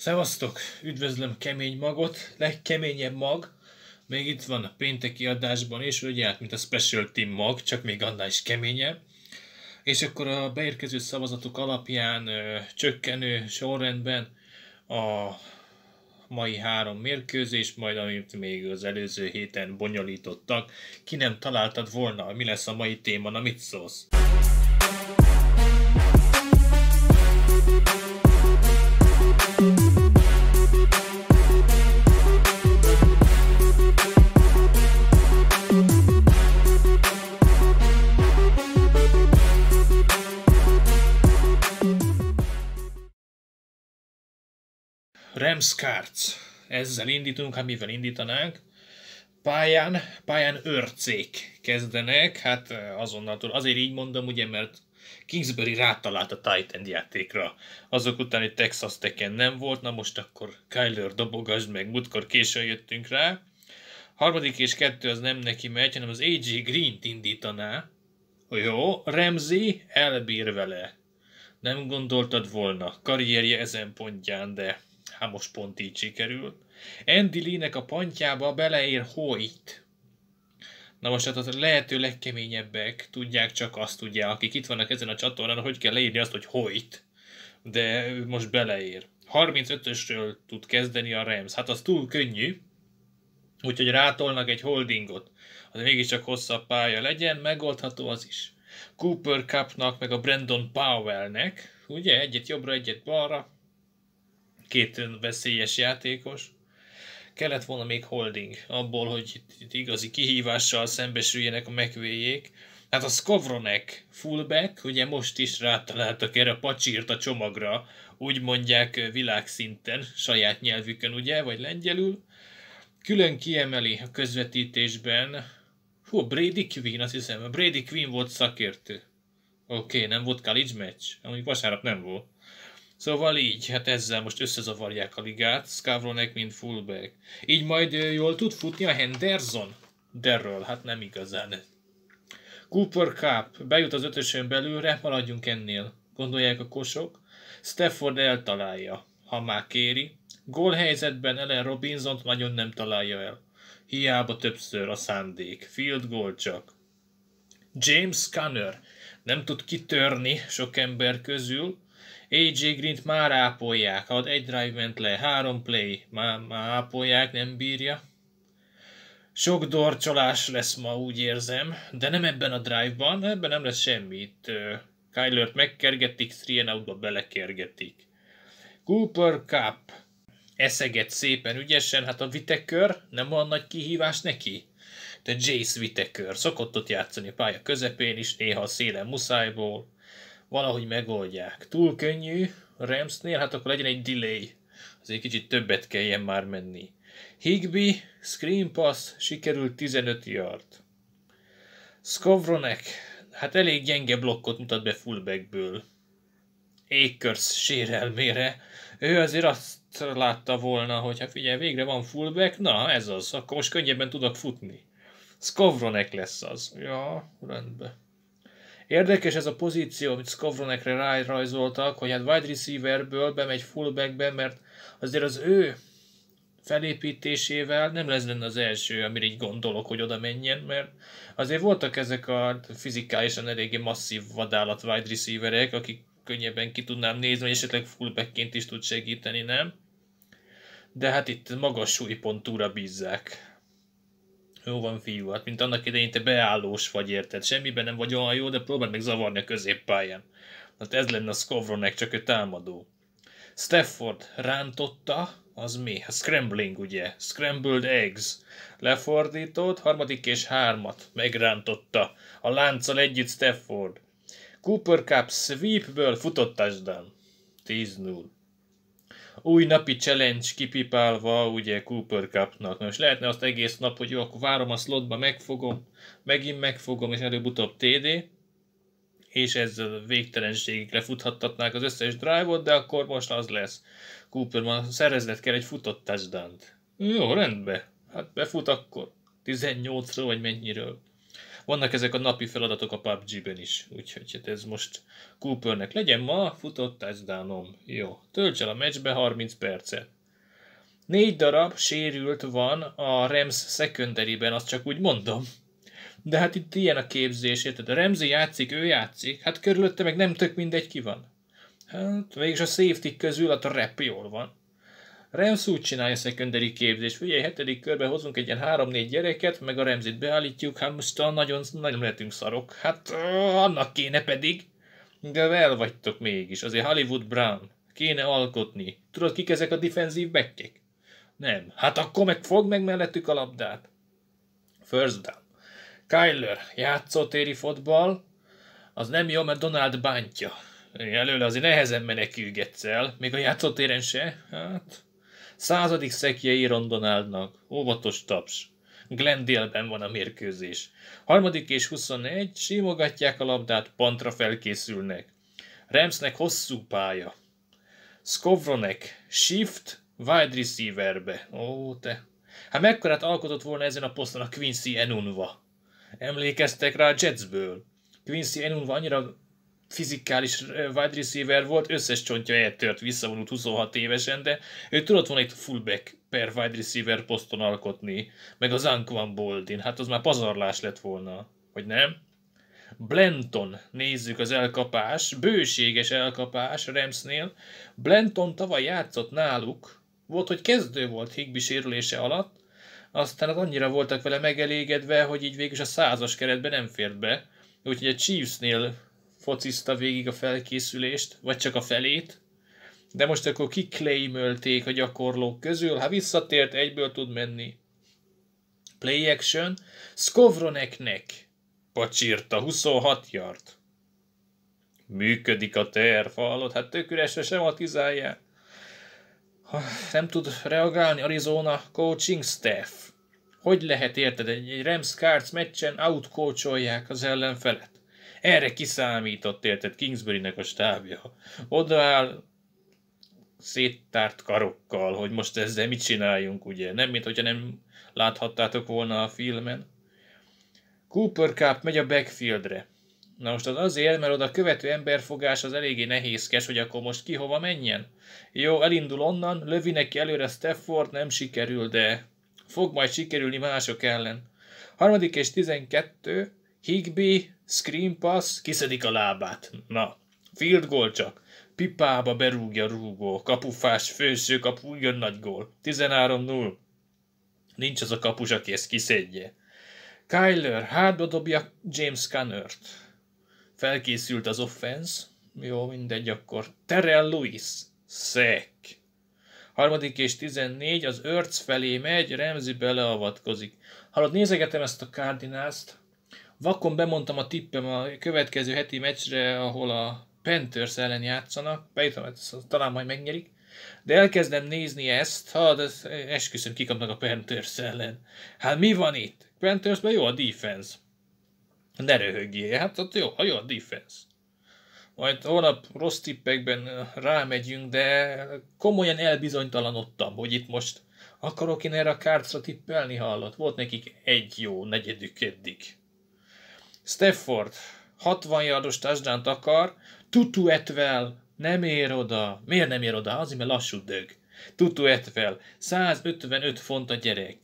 Szevasztok! Üdvözlöm Kemény Magot, legkeményebb mag. Még itt van a pénteki adásban és ugye hát mint a Special Team mag, csak még annál is keményebb. És akkor a beérkező szavazatok alapján ö, csökkenő sorrendben a mai három mérkőzés, majd amit még az előző héten bonyolítottak. Ki nem találtad volna, mi lesz a mai téma, na mit szólsz? Remskárc. Ezzel indítunk, hát mivel indítanánk? Pályán, pályán őrcék kezdenek, hát azonnal Azért így mondom, ugye, mert Kingsbury rátalált a tight játékra. Azok után, hogy Texas Tekken nem volt, na most akkor Kyler dobogasd meg, múltkor későn jöttünk rá. Harmadik és kettő az nem neki megy, hanem az AJ green indítaná. Jó, Ramsey elbír vele. Nem gondoltad volna, karrierje ezen pontján, de Hát most pont így sikerül. Andy Lee-nek a pontjába beleér Hoyt. Na most hát a lehető legkeményebbek tudják csak azt ugye, akik itt vannak ezen a csatornán, hogy kell leírni azt, hogy Hoyt. De ő most beleér. 35-ösről tud kezdeni a Rams. Hát az túl könnyű, úgyhogy rátolnak egy holdingot. Az mégiscsak hosszabb pálya legyen, megoldható az is. Cooper Cupnak, meg a Brandon Powellnek, ugye, egyet jobbra, egyet balra, két veszélyes játékos. Kellett volna még holding, abból, hogy itt, itt igazi kihívással szembesüljenek a megvéjék. Hát a Skovronek fullback, ugye most is rátaláltak erre a pacsírt a csomagra, úgy mondják világszinten, saját nyelvükön, ugye, vagy lengyelül. Külön kiemeli a közvetítésben, hú, Brady Quinn, azt hiszem, Brady Quinn volt szakértő. Oké, okay, nem volt college match amíg vasárnap nem volt. Szóval így, hát ezzel most összezavarják a ligát, Skavronek mint fullback. Így majd jól tud futni a Henderson? Derről, hát nem igazán. Cooper Cup, bejut az ötösön belőle, maradjunk ennél. Gondolják a kosok. Stafford eltalálja, ha már kéri. Gól helyzetben Ellen robinson nagyon nem találja el. Hiába többször a szándék. Field goal csak. James Conner nem tud kitörni sok ember közül, AJ green már ápolják, ha egy drive ment le, három play, már, már ápolják, nem bírja. Sok dorcsolás lesz ma, úgy érzem, de nem ebben a drive-ban, ebben nem lesz semmit. Kyler-t megkergetik, 3 belekergetik. Cooper Cup eszeget szépen ügyesen, hát a vitekör, nem olyan nagy kihívás neki. De Jace vitekör, szokott ott játszani pálya közepén is, néha a szélen muszájból valahogy megoldják. Túl könnyű a Ramsnél, hát akkor legyen egy delay. Azért kicsit többet kelljen már menni. Higby, screen pass, sikerült 15 yard. Skovronek, hát elég gyenge blokkot mutat be fullbackből. Akers sérelmére. Ő azért azt látta volna, hogy ha hát figyelj, végre van fullback, na ez az, akkor most könnyebben tudok futni. Skovronek lesz az. Ja, rendben. Érdekes ez a pozíció, amit Skowronekre rárajzoltak, hogy hát wide receiverből bemegy fullbackbe, mert azért az ő felépítésével nem lesz lenne az első, amire így gondolok, hogy oda menjen, mert azért voltak ezek a fizikálisan eléggé masszív vadállat wide receiverek, akik könnyebben ki tudnám nézni, vagy esetleg fullbackként is tud segíteni, nem? De hát itt magas súlypontúra bízzák. Jó van, fiú, hát mint annak idején te beállós vagy, érted? Semmiben nem vagy olyan jó, de próbáld meg zavarni a középpályán. Hát ez lenne a Skovronek, csak ő támadó. Stafford rántotta, az mi? A hát scrambling, ugye? Scrambled eggs. Lefordított, harmadik és hármat. Megrántotta. A lánccal együtt Stafford. Cooper Cup sweepből futott touchdown. 10-0 új napi challenge kipipálva, ugye Cooper Cupnak. Na most lehetne azt egész nap, hogy jó, akkor várom a slotba, megfogom, megint megfogom, és előbb-utóbb TD, és ezzel végtelenségig lefuthattatnák az összes drive-ot, de akkor most az lesz. Cooper, ma szerezned kell egy futott touchdown -t. Jó, rendben. Hát befut akkor. 18-ról vagy mennyiről vannak ezek a napi feladatok a PUBG-ben is, úgyhogy hát ez most Coopernek legyen ma, futott touchdownom. Jó, tölts el a meccsbe 30 percet. Négy darab sérült van a Rams secondary azt csak úgy mondom. De hát itt ilyen a képzés, érted? A Remzi játszik, ő játszik, hát körülötte meg nem tök mindegy ki van. Hát végig a safety közül a trap jól van. Remsz úgy csinálja secondary képzés. egy hetedik körbe hozunk egy ilyen 3-4 gyereket, meg a Remzit beállítjuk, hát most nagyon, nagyon lehetünk szarok. Hát annak kéne pedig. De el vagytok mégis, azért Hollywood Brown. Kéne alkotni. Tudod, kik ezek a defensív bekkek? Nem. Hát akkor meg fog meg mellettük a labdát. First down. Kyler, játszótéri fotbal, az nem jó, mert Donald bántja. Előle azért nehezen menekülgetsz el, még a játszótéren se. Hát, Századik szekje Aaron Óvatos taps. Glendale-ben van a mérkőzés. Harmadik és 21, simogatják a labdát, pantra felkészülnek. Remsnek hosszú pálya. Skovronek, shift, wide receiverbe. Ó, te. Hát mekkorát alkotott volna ezen a poszton a Quincy Enunva. Emlékeztek rá a Jetsből. Quincy Enunva annyira fizikális wide receiver volt, összes csontja eltört, visszavonult 26 évesen, de ő tudott volna egy fullback per wide receiver poszton alkotni, meg az Anquan Boldin, hát az már pazarlás lett volna, hogy nem? Blenton, nézzük az elkapás, bőséges elkapás Remsnél. Blenton tavaly játszott náluk, volt, hogy kezdő volt Higby sérülése alatt, aztán az hát annyira voltak vele megelégedve, hogy így végül a százas keretbe nem fért be, úgyhogy a Chiefsnél focizta végig a felkészülést, vagy csak a felét, de most akkor kiklaimölték a gyakorlók közül, ha visszatért, egyből tud menni. Play action, Skovroneknek, pacsírta 26 yard. Működik a terv, hallod? Hát tök üresre sem atizálja. Ha nem tud reagálni Arizona coaching staff. Hogy lehet érted, egy, egy Rams Cards meccsen outcoacholják az ellenfelet? Erre kiszámított, érted Kingsbury-nek a stábja. Odaáll széttárt karokkal, hogy most ezzel mit csináljunk, ugye? Nem, mint hogyha nem láthattátok volna a filmen. Cooper Cup megy a backfieldre. Na most az azért, mert oda a követő emberfogás az eléggé nehézkes, hogy akkor most ki hova menjen. Jó, elindul onnan, lövi neki előre Stafford, nem sikerül, de fog majd sikerülni mások ellen. Harmadik és 12, Higby, screen pass, kiszedik a lábát. Na, field goal csak. Pipába berúgja rúgó, kapufás, főső kapu, jön nagy gól. 13-0. Nincs az a kapus, aki ezt kiszedje. Kyler hátba dobja James Cannert. Felkészült az offense. Jó, mindegy, akkor Terrell Lewis. Szek. Harmadik és 14, az Örc felé megy, Remzi beleavatkozik. Hallod, nézegetem ezt a kardinászt, Vakon bemondtam a tippem a következő heti meccsre, ahol a Panthers ellen játszanak, bejutom, hát talán majd megnyerik, de elkezdem nézni ezt, ha hát, de esküszöm, kikapnak a Panthers ellen. Hát mi van itt? Panthersben jó a defense. Ne röhögjél, hát ott jó, ha jó a defense. Majd holnap rossz tippekben eh, rámegyünk, de komolyan elbizonytalanodtam, hogy itt most akarok én erre a kárcra tippelni, hallott? Volt nekik egy jó negyedük eddig. Stafford 60 yardos touchdown akar, Tutu Etvel nem ér oda. Miért nem ér oda? Azért, mert lassú dög. Tutu Etvel 155 font a gyerek.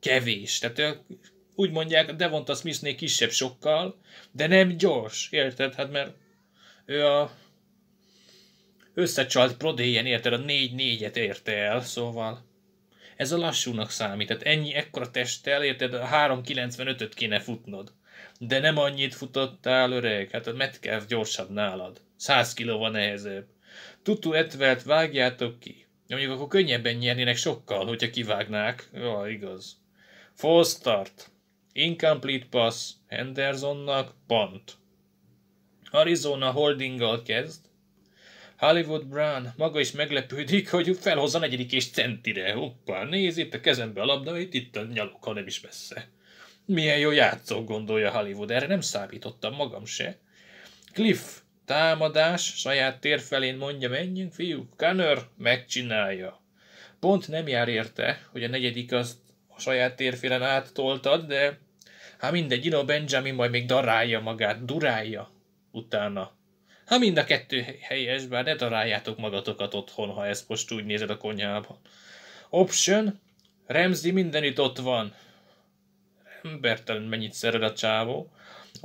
Kevés. Tehát úgy mondják, Devonta Smithnél kisebb sokkal, de nem gyors, érted? Hát mert ő a összecsalt prodéjen, érted? A 4-4-et érte el, szóval ez a lassúnak számít. Tehát ennyi, ekkora testtel, érted? A 3.95-öt kéne futnod. De nem annyit futottál, öreg, hát a Metcalf gyorsabb nálad. Száz van nehezebb. Tutu etvelt vágjátok ki. Mondjuk akkor könnyebben nyernének sokkal, hogyha kivágnák. Ja, igaz. Full start. Incomplete pass. Hendersonnak pont. Arizona holdinggal kezd. Hollywood Brown maga is meglepődik, hogy felhozza negyedik és centire. Hoppá, néz itt a kezembe a labda, itt, itt a nyalokkal nem is messze. Milyen jó játszó, gondolja Hollywood, erre nem számítottam magam se. Cliff, támadás, saját tér felén mondja, menjünk, fiú, Connor megcsinálja. Pont nem jár érte, hogy a negyedik azt a saját térfélen áttoltad, de hát mindegy, Ino Benjamin majd még darálja magát, durálja utána. Ha mind a kettő helyes, bár ne daráljátok magatokat otthon, ha ezt most úgy nézed a konyhában. Option, Remzi mindenütt ott van embertelen mennyit szered a csávó,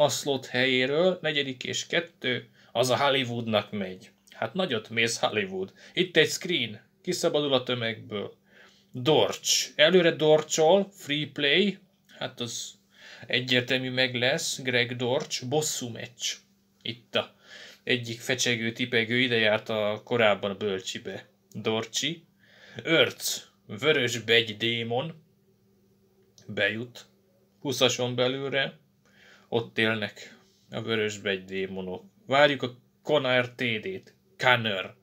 slot helyéről, negyedik és kettő, az a Hollywoodnak megy. Hát nagyot mész Hollywood. Itt egy screen, kiszabadul a tömegből. Dorcs. Előre dorcsol, free play, hát az egyértelmű meg lesz, Greg Dorcs, bosszú meccs. Itt a egyik fecsegő tipegő ide járt a korábban a bölcsibe. Dorcsi. Örc, vörös begy démon. Bejut. 20-ason belülre, ott élnek a vörösbegy démonok. Várjuk a Connor TD-t. Connor.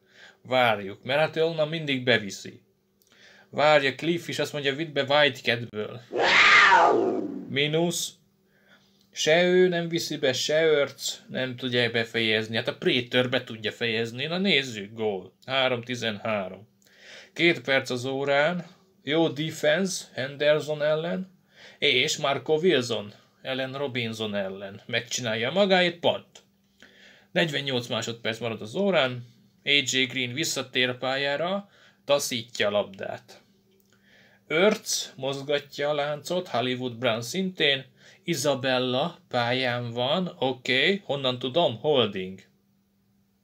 Várjuk, mert hát ő onnan mindig beviszi. Várja Cliff is azt mondja, vidd be Whitecatből. Minusz. Se ő nem viszi be, se őrc nem tudja befejezni. Hát a Prétör be tudja fejezni. Na nézzük, gól. 3-13. Két perc az órán. Jó defense Henderson ellen és Marco Wilson ellen Robinson ellen megcsinálja magáért pont. 48 másodperc marad az órán, AJ Green visszatér pályára, taszítja a labdát. Örc mozgatja a láncot, Hollywood Brown szintén, Isabella pályán van, oké, okay, honnan tudom, holding.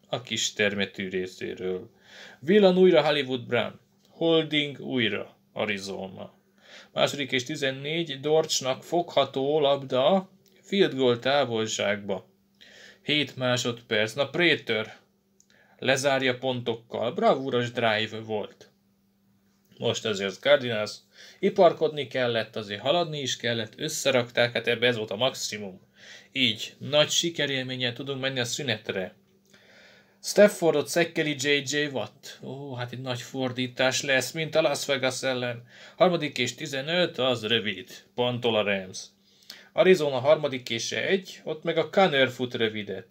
A kis termetű részéről. Villan újra Hollywood Brown, holding újra Arizona. Második és 14 Dorcsnak fogható labda field goal távolságba. 7 másodperc. Na Prétör lezárja pontokkal. Bravúros drive volt. Most azért Cardinals iparkodni kellett, azért haladni is kellett, összerakták, hát ebbe ez volt a maximum. Így nagy sikerélménnyel tudunk menni a szünetre. Staffordot szekkeli J.J. Watt. Ó, hát egy nagy fordítás lesz, mint a Las Vegas ellen. Harmadik és 15, az rövid. Pontol a Rams. Arizona harmadik és egy, ott meg a Conner fut rövidet.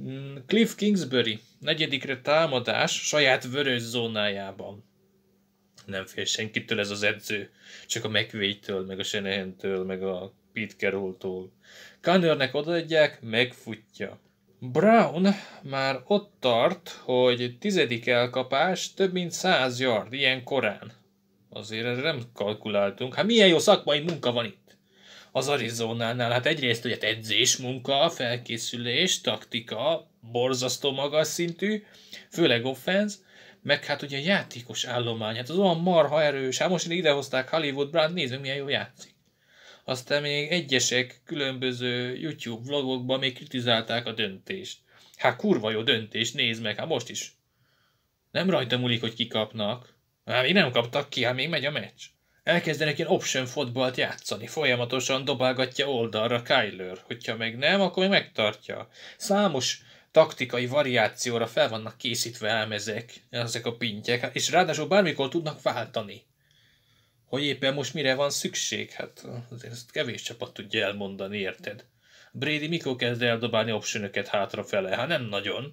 Mm, Cliff Kingsbury negyedikre támadás saját vörös zónájában. Nem fél senkitől ez az edző, csak a mcvay meg a Senehentől, meg a Pete Carroll-tól. Connernek odaadják, megfutja. Brown már ott tart, hogy tizedik elkapás több mint 100 yard ilyen korán. Azért erre nem kalkuláltunk. Hát milyen jó szakmai munka van itt. Az Arizonánál, hát egyrészt ugye hát edzés, munka, felkészülés, taktika, borzasztó magas szintű, főleg offense, meg hát ugye a játékos állomány, hát az olyan marha erős, hát most idehozták Hollywood Brown, nézzük milyen jó játszik aztán még egyesek különböző YouTube vlogokban még kritizálták a döntést. Hát kurva jó döntés, nézd meg, hát most is. Nem rajta múlik, hogy kikapnak. Hát még nem kaptak ki, hát még megy a meccs. Elkezdenek ilyen option fotbalt játszani, folyamatosan dobálgatja oldalra Kyler, hogyha meg nem, akkor megtartja. Számos taktikai variációra fel vannak készítve elmezek, ezek a pintyek, és ráadásul bármikor tudnak váltani hogy éppen most mire van szükség. Hát azért ezt kevés csapat tudja elmondani, érted? Brady mikor kezd dobálni optionöket hátrafele? Hát nem nagyon.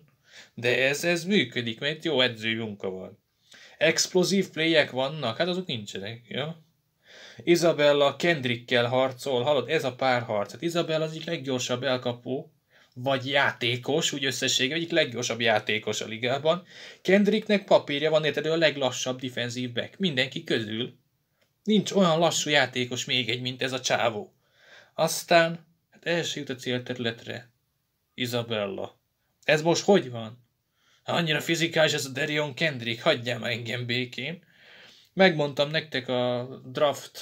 De ez, ez működik, mert jó edző munka van. Explosív playek vannak? Hát azok nincsenek, jó? Isabella Kendrickkel harcol, hallod, ez a párharc. Hát Isabella az egyik leggyorsabb elkapó, vagy játékos, úgy összességében egyik leggyorsabb játékos a ligában. Kendricknek papírja van, érted, ő a leglassabb defensív back, mindenki közül. Nincs olyan lassú játékos még egy, mint ez a csávó. Aztán, hát első jut a célterületre. Isabella. Ez most hogy van? Hát annyira fizikális ez a Derion Kendrick, hagyjál már engem békén. Megmondtam nektek a draft,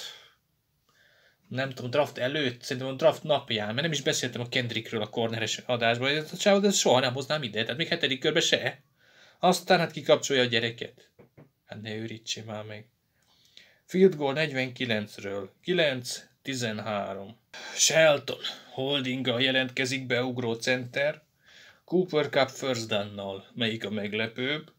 nem tudom, draft előtt, szerintem a draft napján, mert nem is beszéltem a Kendrickről a corneres adásban, ez a csávó, ezt soha nem hoznám ide, tehát még hetedik körbe se. Aztán hát kikapcsolja a gyereket. Hát ne őrítsél már meg. Field goal 49-ről, 9-13. Shelton holdinga jelentkezik beugró center, Cooper Cup first down melyik a meglepőbb.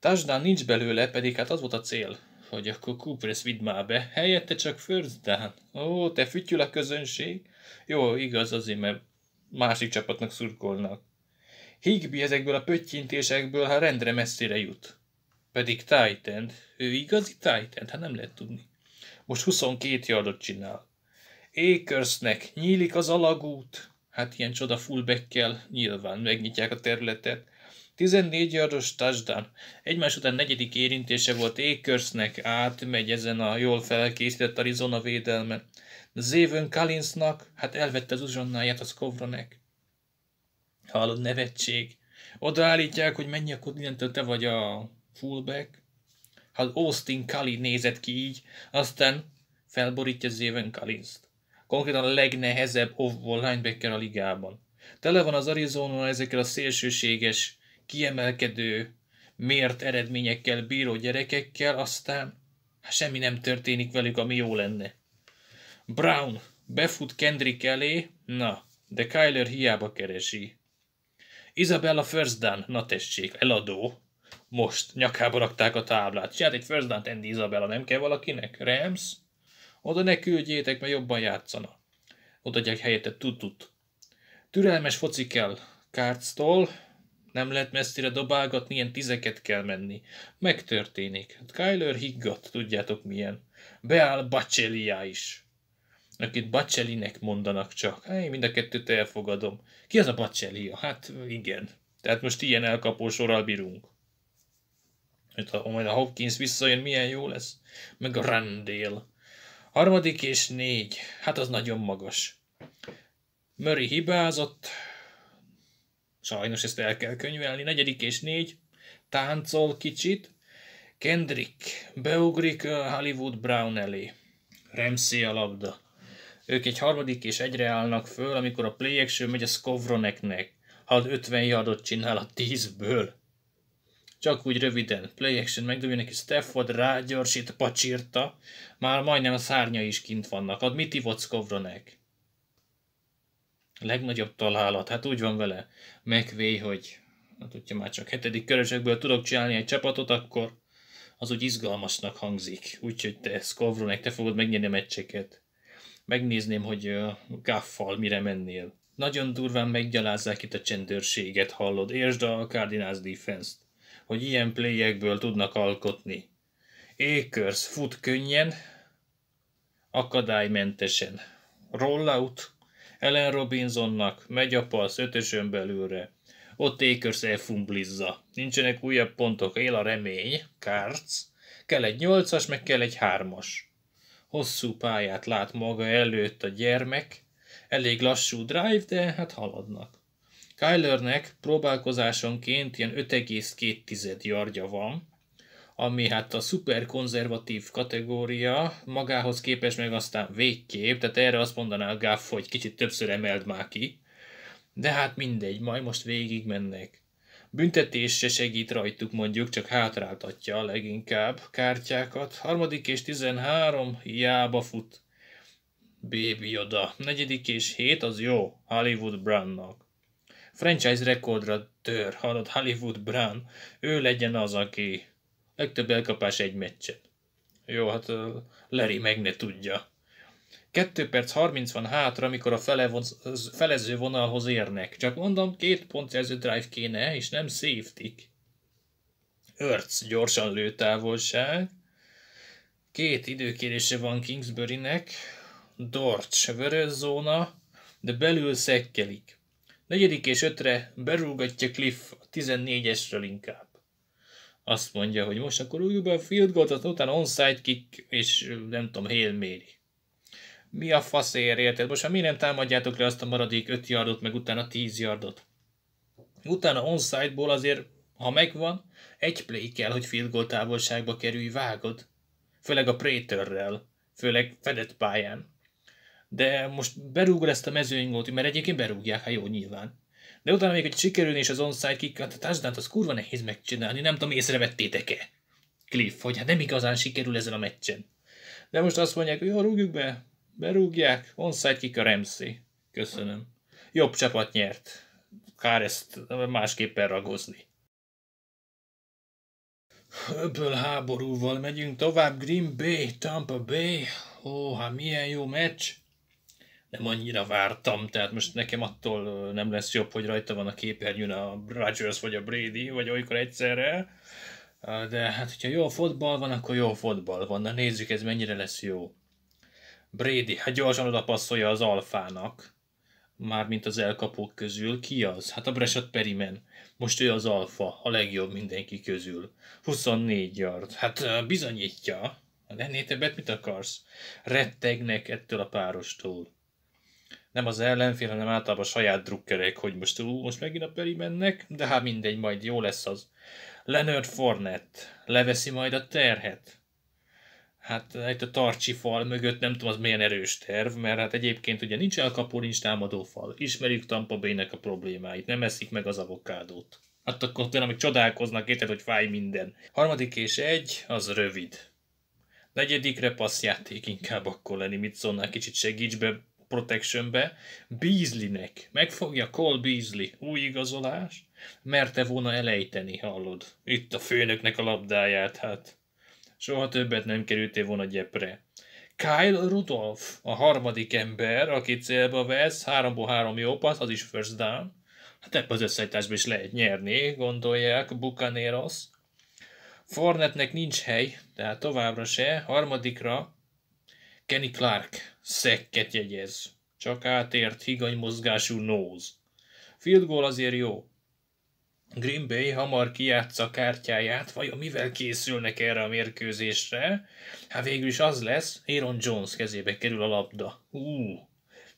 Touchdown nincs belőle, pedig hát az volt a cél, hogy akkor Cooper ezt vidd már be, helyette csak first down. Ó, te fütyül a közönség. Jó, igaz azért, mert másik csapatnak szurkolnak. Higby ezekből a pöttyintésekből ha rendre messzire jut. Pedig Titan, ő igazi Titan, hát nem lehet tudni. Most 22 yardot csinál. Akersnek nyílik az alagút, hát ilyen csoda fullbackkel nyilván megnyitják a területet. 14 yardos touchdown. Egymás után negyedik érintése volt Akersnek, átmegy ezen a jól felkészített Arizona védelme. Zévön Kalinsnak, hát elvette az uzsonnáját a Skovronek. Hallod, nevetség. Odaállítják, hogy mennyi, akkor te vagy a fullback. Hát Austin Kali nézett ki így, aztán felborítja Zéven Collins-t. Konkrétan a legnehezebb off-ball linebacker a ligában. Tele van az Arizona ezekkel a szélsőséges, kiemelkedő, mért eredményekkel bíró gyerekekkel, aztán hát semmi nem történik velük, ami jó lenne. Brown befut Kendrick elé, na, de Kyler hiába keresi. Isabella first down, na tessék, eladó most nyakába rakták a táblát. Csinált egy first down Andy Isabella, nem kell valakinek? Rams? Oda ne küldjétek, mert jobban játszana. Odaadják helyette tutut. Türelmes foci kell Kárctól, nem lehet messzire dobálgatni, ilyen tizeket kell menni. Megtörténik. Hát Kyler higgadt, tudjátok milyen. Beáll Bacelliá is. Akit Bacellinek mondanak csak. Hely, mind a kettőt elfogadom. Ki az a Bacellia? Hát igen. Tehát most ilyen elkapó sorral bírunk. Itt, ha majd a Hopkins visszajön, milyen jó lesz. Meg a Randall. Harmadik és négy. Hát az nagyon magas. Murray hibázott. Sajnos ezt el kell könyvelni. Negyedik és négy. Táncol kicsit. Kendrick beugrik Hollywood Brown elé. Remszi a labda. Ők egy harmadik és egyre állnak föl, amikor a play megy a Skovroneknek. Ha 50 yardot csinál a 10-ből. Csak úgy röviden. Play action megdobja neki Stafford, rágyorsít, pacsírta. Már majdnem a szárnyai is kint vannak. Ad mit ivott Skovronek? Legnagyobb találat, hát úgy van vele. megvéj, hogy hát hogyha már csak hetedik körösekből tudok csinálni egy csapatot, akkor az úgy izgalmasnak hangzik. Úgyhogy te, Skovronek, te fogod megnyerni a meccseket. Megnézném, hogy Gaffal mire mennél. Nagyon durván meggyalázzák itt a csendőrséget, hallod? Értsd a Cardinals defense-t hogy ilyen playekből tudnak alkotni. Akers fut könnyen, akadálymentesen. Rollout, Ellen Robinsonnak megy a passz ötösön belülre. Ott Akers elfumblizza. Nincsenek újabb pontok, él a remény, Kárc. Kell egy nyolcas, meg kell egy hármas. Hosszú pályát lát maga előtt a gyermek, elég lassú drive, de hát haladnak. Kylernek próbálkozásonként ilyen 5,2 yardja van, ami hát a szuper konzervatív kategória magához képest meg aztán végképp, tehát erre azt mondaná a Gaff, hogy kicsit többször emeld már ki, de hát mindegy, majd most végig mennek. Büntetés se segít rajtuk mondjuk, csak hátráltatja a leginkább kártyákat. Harmadik és 13, jába fut. Baby Yoda. Negyedik és hét az jó, Hollywood Brandnak franchise rekordra tör, hallod, Hollywood Brown, ő legyen az, aki legtöbb elkapás egy meccsen. Jó, hát Larry meg ne tudja. 2 perc 30 van hátra, amikor a fele vonz, felező vonalhoz érnek. Csak mondom, két jelző drive kéne, és nem safety Örc gyorsan lő távolság. Két időkérése van Kingsburynek. Dorcs vörös zóna, de belül szekkelik. Negyedik és ötre berúgatja Cliff a 14-esről inkább. Azt mondja, hogy most akkor újra be a field goal, utána onside kick, és nem tudom, Hail Mary. Mi a faszért, érted? Most ha mi nem támadjátok le azt a maradék 5 yardot, meg utána 10 yardot. Utána onside-ból azért, ha megvan, egy play kell, hogy field goal távolságba kerülj, vágod. Főleg a Praetorrel, főleg fedett pályán de most berúgod ezt a mezőingót, mert egyébként berúgják, ha hát jó nyilván. De utána még, hogy sikerülni és az onside kick hát a touchdown az kurva nehéz megcsinálni, nem tudom, észrevettétek-e? Cliff, hogy hát nem igazán sikerül ezen a meccsen. De most azt mondják, hogy jó, rúgjuk be, berúgják, onside kick a Ramsey. Köszönöm. Jobb csapat nyert. Kár ezt másképpen ragozni. Öbből háborúval megyünk tovább, Green Bay, Tampa Bay. Ó, oh, hát milyen jó meccs nem annyira vártam, tehát most nekem attól nem lesz jobb, hogy rajta van a képernyőn a Rodgers vagy a Brady, vagy olykor egyszerre, de hát, hogyha jó fotball van, akkor jó fotball van. Na nézzük, ez mennyire lesz jó. Brady, hát gyorsan oda passzolja az alfának, mármint az elkapók közül. Ki az? Hát a Bresat Perimen. Most ő az alfa, a legjobb mindenki közül. 24 yard. Hát bizonyítja. De ennél többet mit akarsz? Rettegnek ettől a párostól nem az ellenfél, hanem általában a saját drukkerek, hogy most ú, most megint a peri mennek, de hát mindegy, majd jó lesz az. Leonard Fornett leveszi majd a terhet. Hát itt a tarcsi fal mögött nem tudom, az milyen erős terv, mert hát egyébként ugye nincs elkapó, nincs támadó fal. Ismerjük Tampa Bay-nek a problémáit, nem eszik meg az avokádót. Hát akkor tényleg még csodálkoznak, érted, hogy fáj minden. Harmadik és egy, az rövid. Negyedikre passzjáték inkább akkor lenni, mit szólnál, kicsit segíts be, Protectionbe Beasleynek. Megfogja Cole Beasley. Új igazolás. Merte volna elejteni, hallod. Itt a főnöknek a labdáját, hát. Soha többet nem kerültél volna gyepre. Kyle Rudolph, a harmadik ember, aki célba vesz, 3 három jó pass, az is first down. Hát ebben az összeállításban is lehet nyerni, gondolják Bucaneros. Fornetnek nincs hely, tehát továbbra se. Harmadikra Kenny Clark, szekket jegyez. Csak átért higany mozgású nóz. Field goal azért jó. Green Bay hamar kiátsza kártyáját, vajon mivel készülnek erre a mérkőzésre? Hát végül is az lesz, Aaron Jones kezébe kerül a labda. Hú,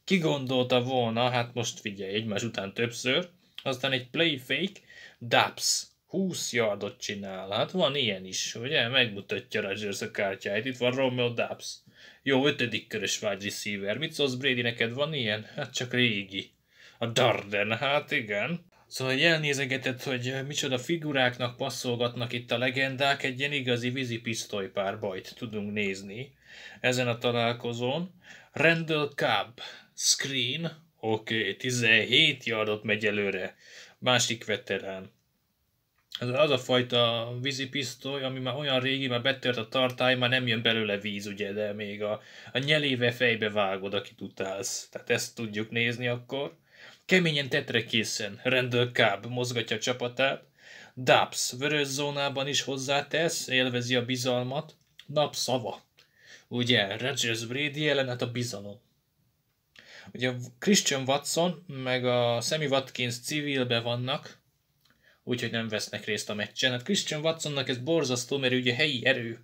ki gondolta volna, hát most figyelj egymás után többször, aztán egy play fake, Dubs 20 yardot csinál, hát van ilyen is, ugye? Megmutatja Rodgers a kártyáit, itt van Romeo Dubs. Jó ötödik körös wide receiver. Mit szólsz Brady, neked van ilyen? Hát csak régi. A Darden, hát igen. Szóval jelnézegetett, hogy micsoda figuráknak passzolgatnak itt a legendák, egy ilyen igazi vízi pisztolypárbajt tudunk nézni ezen a találkozón. Randall Cobb, screen, oké, okay, 17 yardot megy előre, másik veterán. Ez az a fajta vízipisztoly, ami már olyan régi, már betört a tartály, már nem jön belőle víz, ugye, de még a, a nyeléve fejbe vágod, akit utálsz. Tehát ezt tudjuk nézni akkor. Keményen tetre készen, rendőr Káb mozgatja a csapatát, Dubs vörös zónában is hozzátesz, élvezi a bizalmat, szava. Ugye, Rogers Brady ellen, hát a bizalom. Ugye Christian Watson meg a Sammy Watkins civilbe vannak, úgyhogy nem vesznek részt a meccsen. Hát Christian Watsonnak ez borzasztó, mert ugye helyi erő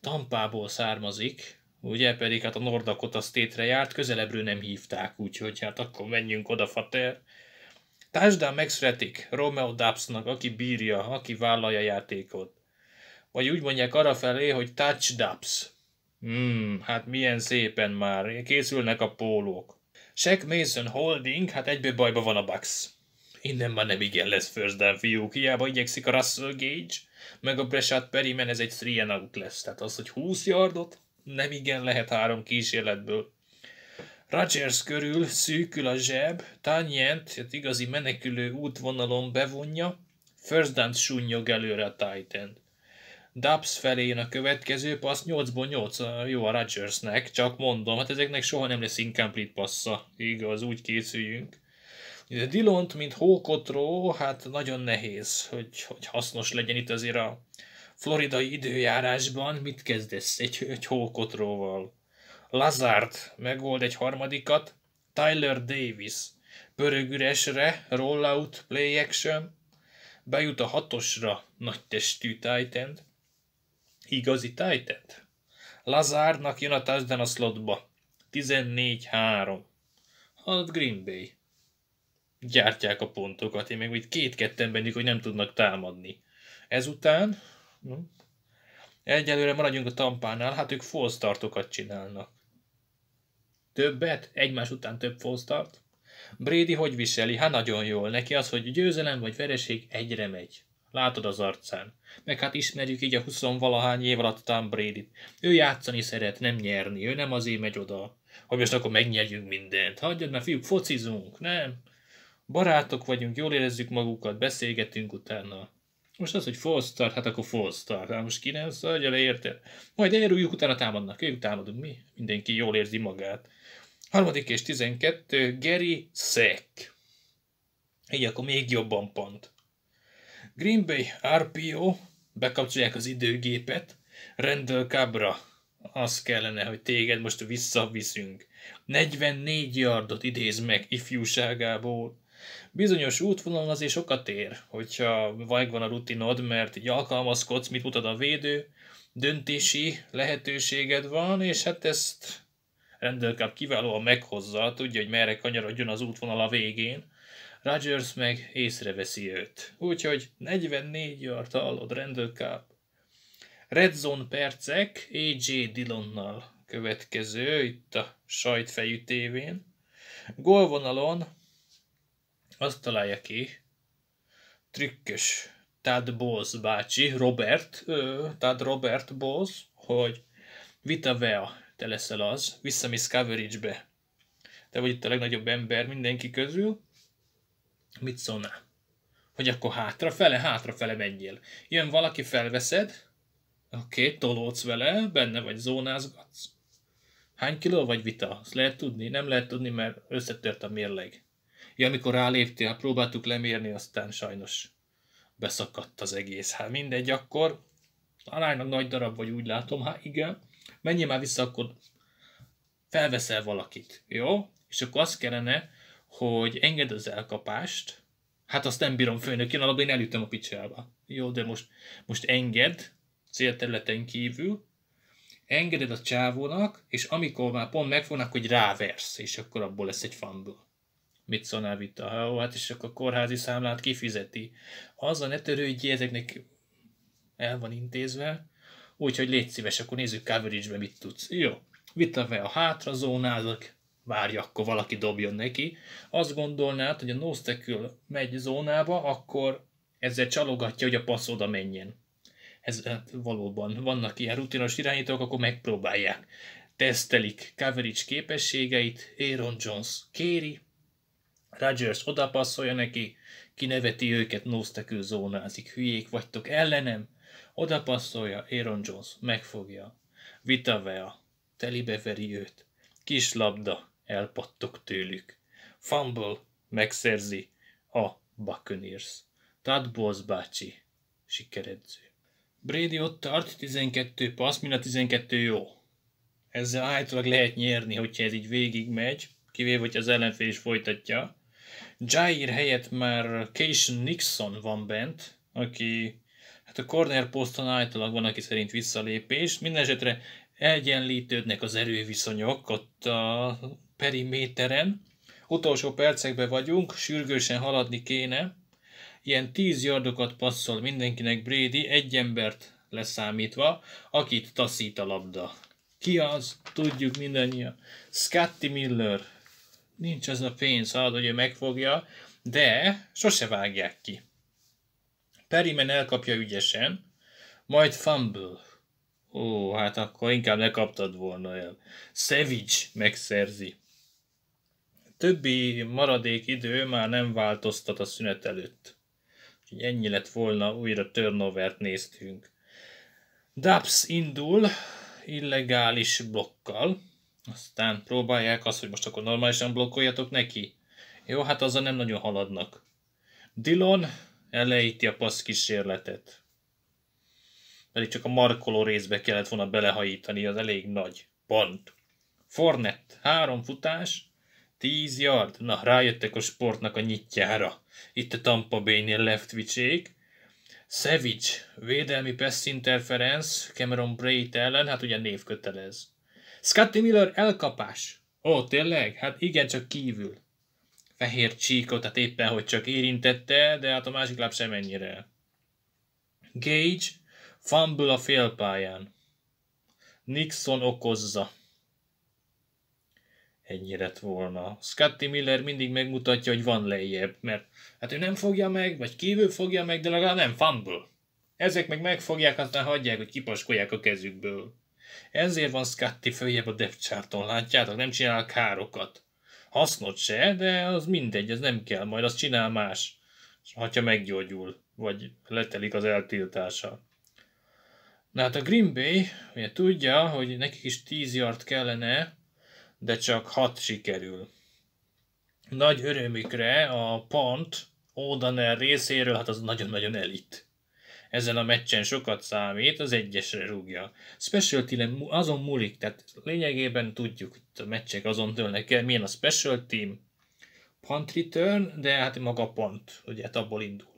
Tampából származik, ugye pedig hát a Nordakot State-re járt, közelebbről nem hívták, úgyhogy hát akkor menjünk oda, Fater. Touchdown megszületik Romeo Dubsnak, aki bírja, aki vállalja játékot. Vagy úgy mondják felé, hogy touch Dubs. Hmm, hát milyen szépen már, készülnek a pólók. Shaq Mason Holding, hát egybe bajba van a Bucks. Innen már nem igen lesz first down, fiúk. Hiába igyekszik a Russell Gage, meg a Breshad Perryman, ez egy three and out lesz. Tehát az, hogy 20 yardot, nem igen lehet három kísérletből. Rodgers körül szűkül a zseb, Tanyent, egy hát igazi menekülő útvonalon bevonja, first down sunnyog előre a Titan. Dubs felén a következő passz 8-ból 8 jó a Rodgersnek, csak mondom, hát ezeknek soha nem lesz incomplete passza, igaz, úgy készüljünk. De Dilont, mint hókotró, hát nagyon nehéz, hogy, hogy hasznos legyen itt azért a floridai időjárásban. Mit kezdesz egy, egy hókotróval? Lazard megold egy harmadikat, Tyler Davis pörög üresre, rollout, play action, bejut a hatosra nagy testű titan Igazi titan Lazárnak jön a touchdown a slotba. 14-3. halt Green Bay gyártják a pontokat, én meg itt két-ketten bennük, hogy nem tudnak támadni. Ezután, egyelőre maradjunk a tampánál, hát ők startokat csinálnak. Többet? Egymás után több start? Brady hogy viseli? Hát nagyon jól. Neki az, hogy győzelem vagy vereség egyre megy. Látod az arcán. Meg hát ismerjük így a 20 valahány év alatt Tom brady -t. Ő játszani szeret, nem nyerni. Ő nem azért megy oda, hogy most akkor megnyerjünk mindent. Hagyjad mert fiúk, focizunk. Nem, Barátok vagyunk, jól érezzük magukat, beszélgetünk utána. Most az, hogy false start, hát akkor false start. Hát most ki nem le, érted? Majd elérüljük, utána támadnak. Ők támadunk mi? Mindenki jól érzi magát. Harmadik és 12, Gary Sack. Így akkor még jobban pont. Green Bay RPO, bekapcsolják az időgépet, Rendel Cabra, az kellene, hogy téged most visszaviszünk. 44 yardot idéz meg ifjúságából bizonyos útvonalon azért sokat ér, hogyha van a rutinod, mert így alkalmazkodsz, mit mutat a védő, döntési lehetőséged van, és hát ezt rendelkap kiválóan meghozza, tudja, hogy merre kanyarodjon az útvonal a végén. Rogers meg észreveszi őt. Úgyhogy 44 yard hallod rendőrkáp. Red Zone percek AJ Dillonnal következő, itt a sajtfejű tévén. Golvonalon azt találja ki, trükkös Tad Boz bácsi, Robert, ö, Tad Robert Boz, hogy Vita Vea, te leszel az, visszamész coverage-be. Te vagy itt a legnagyobb ember mindenki közül. Mit szólnál? Hogy akkor hátrafele, hátrafele menjél. Jön valaki, felveszed, oké, okay, tolódsz vele, benne vagy, zónázgatsz. Hány kiló vagy Vita? Azt lehet tudni? Nem lehet tudni, mert összetört a mérleg. Ja, amikor ráléptél, próbáltuk lemérni, aztán sajnos beszakadt az egész. Hát mindegy, akkor aránylag nagy darab vagy, úgy látom, hát igen. Menjél már vissza, akkor felveszel valakit, jó? És akkor azt kellene, hogy enged az elkapást, hát azt nem bírom főnök, én alapban én elütöm a picsába. Jó, de most, most enged, célterületen kívül, engeded a csávónak, és amikor már pont megfognak, hogy ráversz, és akkor abból lesz egy fanból mit szonávita, ó, hát és akkor a kórházi számlát kifizeti. a ne törődj, ezeknek el van intézve, úgyhogy légy szíves, akkor nézzük coverage mit tudsz. Jó, vitave a hátra zónázok, várj, akkor valaki dobjon neki. Azt gondolnád, hogy a Nostekül megy zónába, akkor ezzel csalogatja, hogy a passz oda menjen. Ez hát valóban, vannak ilyen rutinos irányítók, akkor megpróbálják. Tesztelik coverage képességeit, Aaron Jones kéri, Rodgers odapasszolja neki, kineveti őket, nóztekő zónázik, hülyék vagytok ellenem, odapasszolja, Aaron Jones megfogja, Vitavea, telibeveri őt, kis labda, elpattok tőlük, fumble, megszerzi a Buccaneers. Tad Bowles bácsi, sikeredző. Brady ott tart, 12 passz, mind a 12 jó. Ezzel állítólag lehet nyerni, hogyha ez így végig megy, kivéve, hogy az ellenfél is folytatja. Jair helyett már Cation Nixon van bent, aki hát a corner poszton általában van, aki szerint visszalépés. Mindenesetre egyenlítődnek az erőviszonyok ott a periméteren. Utolsó percekben vagyunk, sürgősen haladni kéne. Ilyen 10 yardokat passzol mindenkinek Brady, egy embert leszámítva, akit taszít a labda. Ki az? Tudjuk mindannyian. Scotty Miller, nincs az a pénz arra, hogy ő megfogja, de sose vágják ki. Perimen elkapja ügyesen, majd fumble. Ó, hát akkor inkább ne kaptad volna el. Savage megszerzi. Többi maradék idő már nem változtat a szünet előtt. Úgyhogy ennyi lett volna, újra turnovert néztünk. Dubs indul, illegális blokkal. Aztán próbálják azt, hogy most akkor normálisan blokkoljatok neki. Jó, hát azzal nem nagyon haladnak. Dillon elejti a passz kísérletet. Pedig csak a markoló részbe kellett volna belehajítani, az elég nagy. Pont. Fornett, három futás, tíz yard. Na, rájöttek a sportnak a nyitjára. Itt a Tampa Bay-nél vicsék. Savage, védelmi pass interference, Cameron Brate ellen, hát ugye név kötelez. Scotty Miller elkapás. Ó, tényleg? Hát igen, csak kívül. Fehér csíkot, tehát éppen, hogy csak érintette, de hát a másik láb sem ennyire. Gage, fumble a félpályán. Nixon okozza. Ennyi lett volna. Scotty Miller mindig megmutatja, hogy van lejjebb, mert hát ő nem fogja meg, vagy kívül fogja meg, de legalább nem fumble. Ezek meg megfogják, aztán hagyják, hogy kipaskolják a kezükből. Ezért van Scotty följebb a depth charton, látjátok, nem csinál károkat. Hasznot se, de az mindegy, ez nem kell, majd azt csinál más, ha meggyógyul, vagy letelik az eltiltása. Na hát a Green Bay ugye tudja, hogy nekik is 10 yard kellene, de csak 6 sikerül. Nagy örömükre a pont Odaner részéről, hát az nagyon-nagyon elit ezen a meccsen sokat számít, az egyesre rúgja. Specialty azon múlik, tehát lényegében tudjuk, hogy a meccsek azon tőlnek el, milyen a special team, punt return, de hát maga pont, ugye hát abból indul.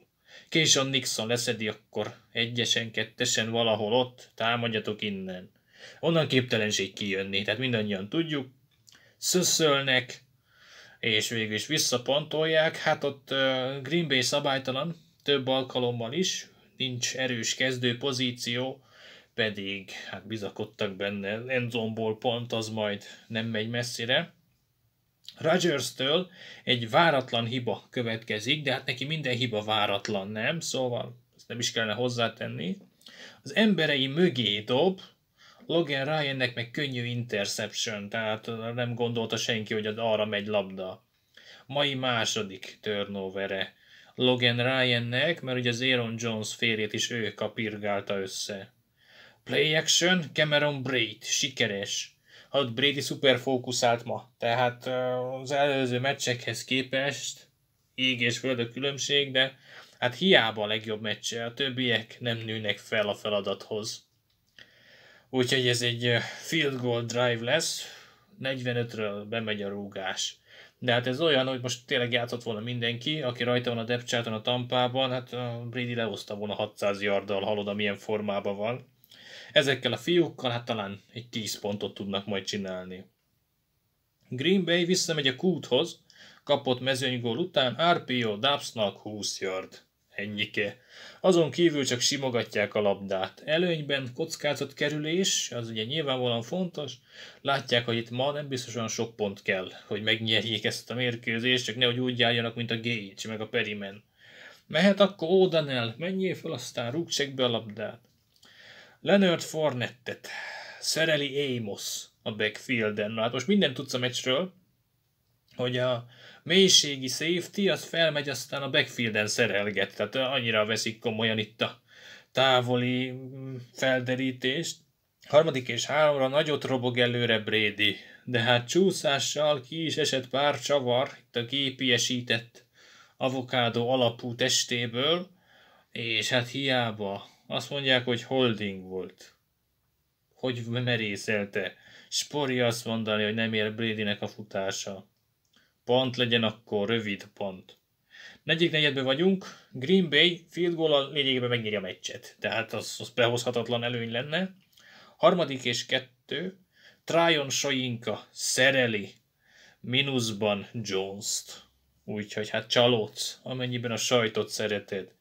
Későn Nixon leszedi, akkor egyesen, kettesen valahol ott, támadjatok innen. Onnan képtelenség kijönni, tehát mindannyian tudjuk. Szöszölnek, és végül is visszapontolják, Hát ott Green Bay szabálytalan, több alkalommal is, nincs erős kezdő pozíció, pedig hát bizakodtak benne, Enzomból pont az majd nem megy messzire. Rodgers-től egy váratlan hiba következik, de hát neki minden hiba váratlan, nem? Szóval ezt nem is kellene hozzátenni. Az emberei mögé dob, Logan Ryannek meg könnyű interception, tehát nem gondolta senki, hogy arra megy labda. Mai második turnovere Logan Ryannek, mert ugye az Aaron Jones férjét is ő kapirgálta össze. Play action, Cameron Braid, sikeres. Hát Brady szuper fókuszált ma, tehát az előző meccsekhez képest ég és föld a különbség, de hát hiába a legjobb meccse, a többiek nem nőnek fel a feladathoz. Úgyhogy ez egy field goal drive lesz, 45-ről bemegy a rúgás. De hát ez olyan, hogy most tényleg játszott volna mindenki, aki rajta van a depth charton, a tampában, hát a Brady lehozta volna 600 yarddal, halod, milyen formában van. Ezekkel a fiúkkal hát talán egy 10 pontot tudnak majd csinálni. Green Bay visszamegy a kúthoz, kapott mezőnygól után, RPO Dubsnak 20 yard ennyike. Azon kívül csak simogatják a labdát. Előnyben kerülés, az ugye nyilvánvalóan fontos. Látják, hogy itt ma nem biztosan sok pont kell, hogy megnyerjék ezt a mérkőzést, csak nehogy úgy járjanak, mint a Gage, meg a Perimen. Mehet akkor Odanel, menjél fel, aztán rúgcsek be a labdát. Leonard Fornettet, szereli Amos a backfielden. Na, hát most mindent tudsz a meccsről, hogy a mélységi safety az felmegy, aztán a backfielden szerelget, tehát annyira veszik komolyan itt a távoli mm, felderítést. Harmadik és háromra nagyot robog előre Brady, de hát csúszással ki is esett pár csavar itt a gépiesített avokádó alapú testéből, és hát hiába azt mondják, hogy holding volt. Hogy merészelte. Spori azt mondani, hogy nem ér Bradynek a futása pont legyen, akkor rövid pont. Negyik negyedben vagyunk, Green Bay field goal lényegében megnyeri a meccset, tehát az, az behozhatatlan előny lenne. Harmadik és kettő, Tryon Soinka szereli mínuszban Jones-t. Úgyhogy hát csalódsz, amennyiben a sajtot szereted.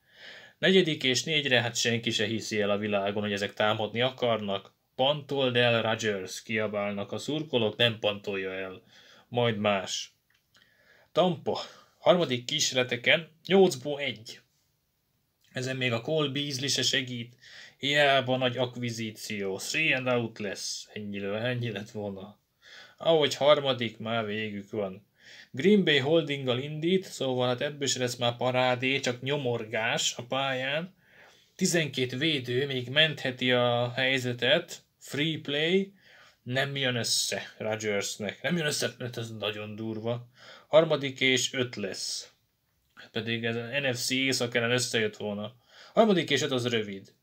Negyedik és négyre hát senki se hiszi el a világon, hogy ezek támadni akarnak. Pantold el, Rogers, kiabálnak a szurkolók, nem pantolja el. Majd más. Tampa, harmadik kísérleteken 8-ból 1. Ezen még a Cole Beasley se segít. Hiába nagy akvizíció. Three and out lesz. Ennyi, ennyi lett volna. Ahogy harmadik, már végük van. Green Bay Holdinggal indít, szóval hát ebből is lesz már parádé, csak nyomorgás a pályán. 12 védő még mentheti a helyzetet, free play, nem jön össze Rodgersnek. Nem jön össze, mert ez nagyon durva harmadik és öt lesz. Hát pedig ez a NFC éjszakán összejött volna. Harmadik és öt az rövid.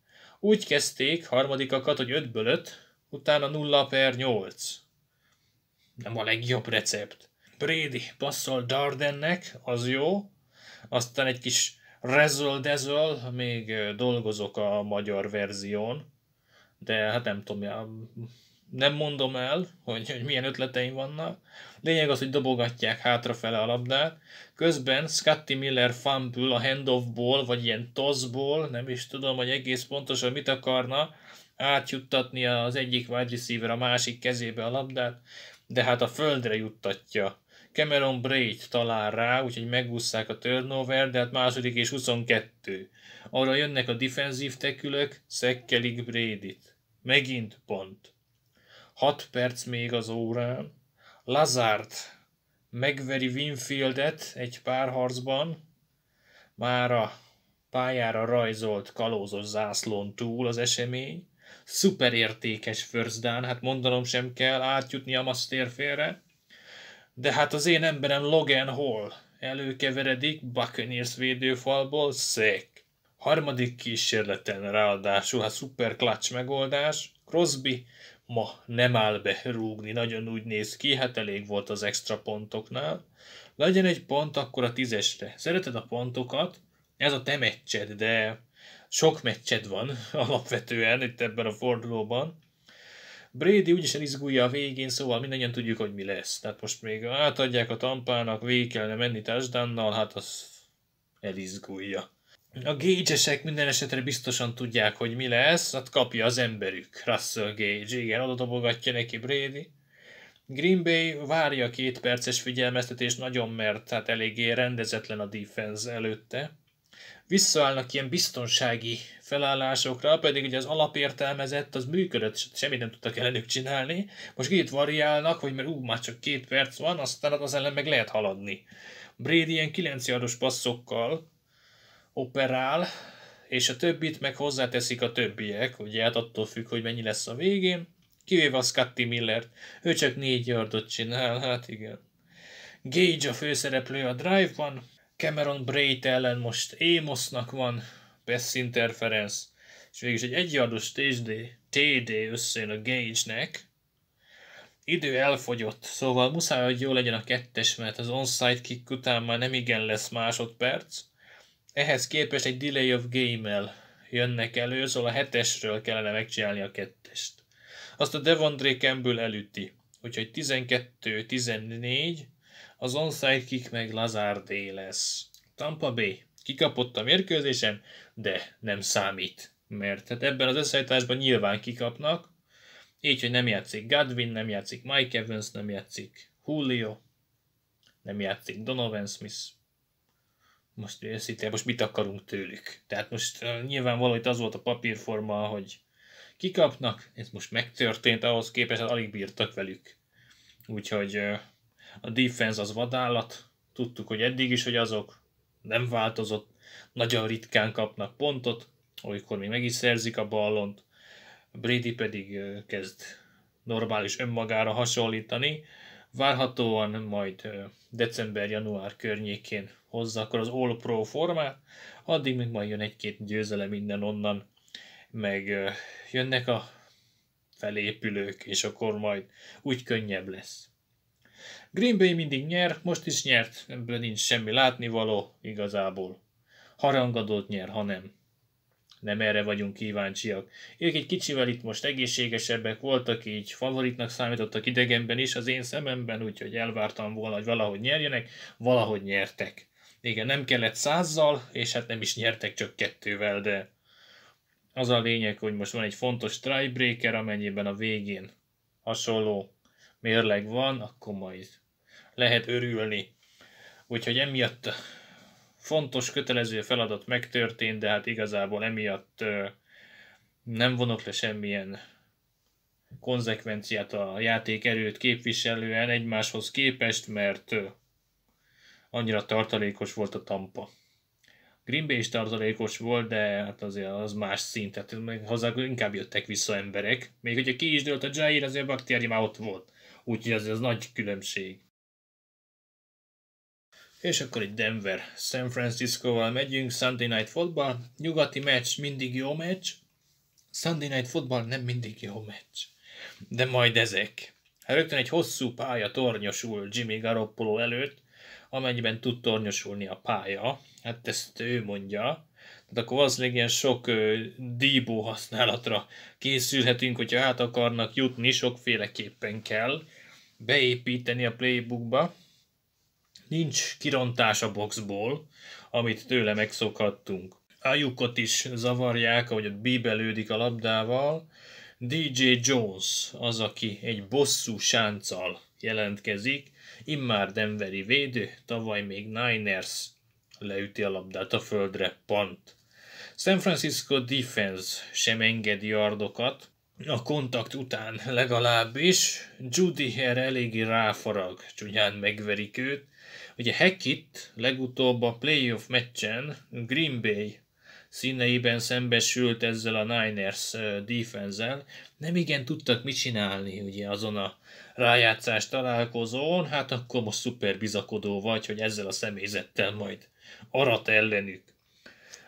Úgy kezdték harmadikakat, hogy ötből öt, utána 0 per 8. Nem a legjobb recept. Brady passzol Dardennek, az jó. Aztán egy kis rezoldezol még dolgozok a magyar verzión. De hát nem tudom, nem mondom el, hogy, hogy milyen ötleteim vannak. Lényeg az, hogy dobogatják hátrafele a labdát. Közben Scotty Miller fumble a handoffból, vagy ilyen tossból, nem is tudom, hogy egész pontosan mit akarna, átjuttatni az egyik wide receiver a másik kezébe a labdát, de hát a földre juttatja. Cameron Braid talál rá, úgyhogy megúszszák a turnover, de hát második és 22. Arra jönnek a defensív tekülök, szekkelik Braidit. Megint pont. 6 perc még az órán. Lazárt megveri Winfieldet egy párharcban, már a pályára rajzolt kalózos zászlón túl az esemény, first down, hát mondanom sem kell átjutni a masztérfélre, de hát az én emberem Logan Hall előkeveredik Buccaneers védőfalból, szék. Harmadik kísérleten ráadásul, hát szuper clutch megoldás, Crosby ma nem áll be rúgni, nagyon úgy néz ki, hát elég volt az extra pontoknál. Legyen egy pont akkor a tízesre. Szereted a pontokat, ez a te meccsed, de sok meccsed van alapvetően itt ebben a fordulóban. Brady úgyis elizgulja a végén, szóval mindannyian tudjuk, hogy mi lesz. Tehát most még átadják a tampának, végig kellene menni touchdownnal, hát az elizgulja a gégyesek minden esetre biztosan tudják, hogy mi lesz, hát kapja az emberük, Russell Gage, igen, oda dobogatja neki Brady. Green Bay várja a két perces figyelmeztetést nagyon, mert hát eléggé rendezetlen a defense előtte. Visszaállnak ilyen biztonsági felállásokra, pedig ugye az alapértelmezett, az működött, semmit nem tudtak ellenük csinálni. Most két variálnak, hogy mert ú, már csak két perc van, aztán az ellen meg lehet haladni. Brady ilyen 9 passzokkal operál, és a többit meg hozzáteszik a többiek, ugye hát attól függ, hogy mennyi lesz a végén, kivéve a Scotty Miller, ő csak négy yardot csinál, hát igen. Gage a főszereplő a Drive-ban, Cameron Brayt ellen most Amosnak van, pass interference, és végül egy egyjardos TD, TD összejön a Gage-nek, idő elfogyott, szóval muszáj, hogy jó legyen a kettes, mert az onside kick után már nem igen lesz másodperc, ehhez képest egy Delay of Game-el jönnek elő, szóval a hetesről kellene megcsinálni a kettest. Azt a Devondre Campbell elüti. Úgyhogy 12-14, az onside kick meg Lazardé lesz. Tampa Bay kikapott a mérkőzésen, de nem számít. Mert hát ebben az összeállításban nyilván kikapnak, így, hogy nem játszik Godwin, nem játszik Mike Evans, nem játszik Julio, nem játszik Donovan Smith most őszintén, most mit akarunk tőlük? Tehát most uh, nyilván valahogy az volt a papírforma, hogy kikapnak, ez most megtörtént, ahhoz képest hát alig bírtak velük. Úgyhogy uh, a defense az vadállat, tudtuk, hogy eddig is, hogy azok nem változott, nagyon ritkán kapnak pontot, olykor még meg is szerzik a ballont, Brady pedig kezd normális önmagára hasonlítani, várhatóan majd december-január környékén hozza akkor az All Pro formát, addig még majd jön egy-két győzelem minden onnan, meg jönnek a felépülők, és akkor majd úgy könnyebb lesz. Green Bay mindig nyer, most is nyert, ebből nincs semmi látnivaló igazából. Harangadót nyer, ha nem nem erre vagyunk kíváncsiak. Ők egy kicsivel itt most egészségesebbek voltak, így favoritnak számítottak idegenben is az én szememben, úgyhogy elvártam volna, hogy valahogy nyerjenek, valahogy nyertek. Igen, nem kellett százzal, és hát nem is nyertek csak kettővel, de az a lényeg, hogy most van egy fontos tiebreaker, amennyiben a végén hasonló mérleg van, akkor majd lehet örülni. Úgyhogy emiatt fontos, kötelező feladat megtörtént, de hát igazából emiatt nem vonok le semmilyen konzekvenciát a játék erőt képviselően egymáshoz képest, mert annyira tartalékos volt a tampa. Green Bay is tartalékos volt, de hát azért az más szint, tehát meg hozzá inkább jöttek vissza emberek. Még hogyha ki is dőlt a Jair, azért a Baktéri már ott volt. Úgyhogy az az nagy különbség. És akkor egy Denver, San Francisco-val megyünk, Sunday Night Football, nyugati meccs, mindig jó meccs, Sunday Night Football nem mindig jó meccs. De majd ezek. Hát rögtön egy hosszú pálya tornyosul Jimmy Garoppolo előtt, amennyiben tud tornyosulni a pálya. Hát ezt ő mondja. Tehát akkor még ilyen sok ö, díbó használatra készülhetünk, hogyha át akarnak jutni, sokféleképpen kell beépíteni a playbookba nincs kirontás a boxból, amit tőle megszokhattunk. Ajukot is zavarják, ahogy ott bíbelődik a labdával. DJ Jones az, aki egy bosszú sánccal jelentkezik, immár Denveri védő, tavaly még Niners leüti a labdát a földre, pont. San Francisco defense sem engedi yardokat, a kontakt után legalábbis. Judy erre eléggé ráfarag, csúnyán megverik őt, Ugye Hackett legutóbb a playoff meccsen Green Bay színeiben szembesült ezzel a Niners defense nem igen tudtak mit csinálni ugye azon a rájátszás találkozón, hát akkor most szuper bizakodó vagy, hogy ezzel a személyzettel majd arat ellenük.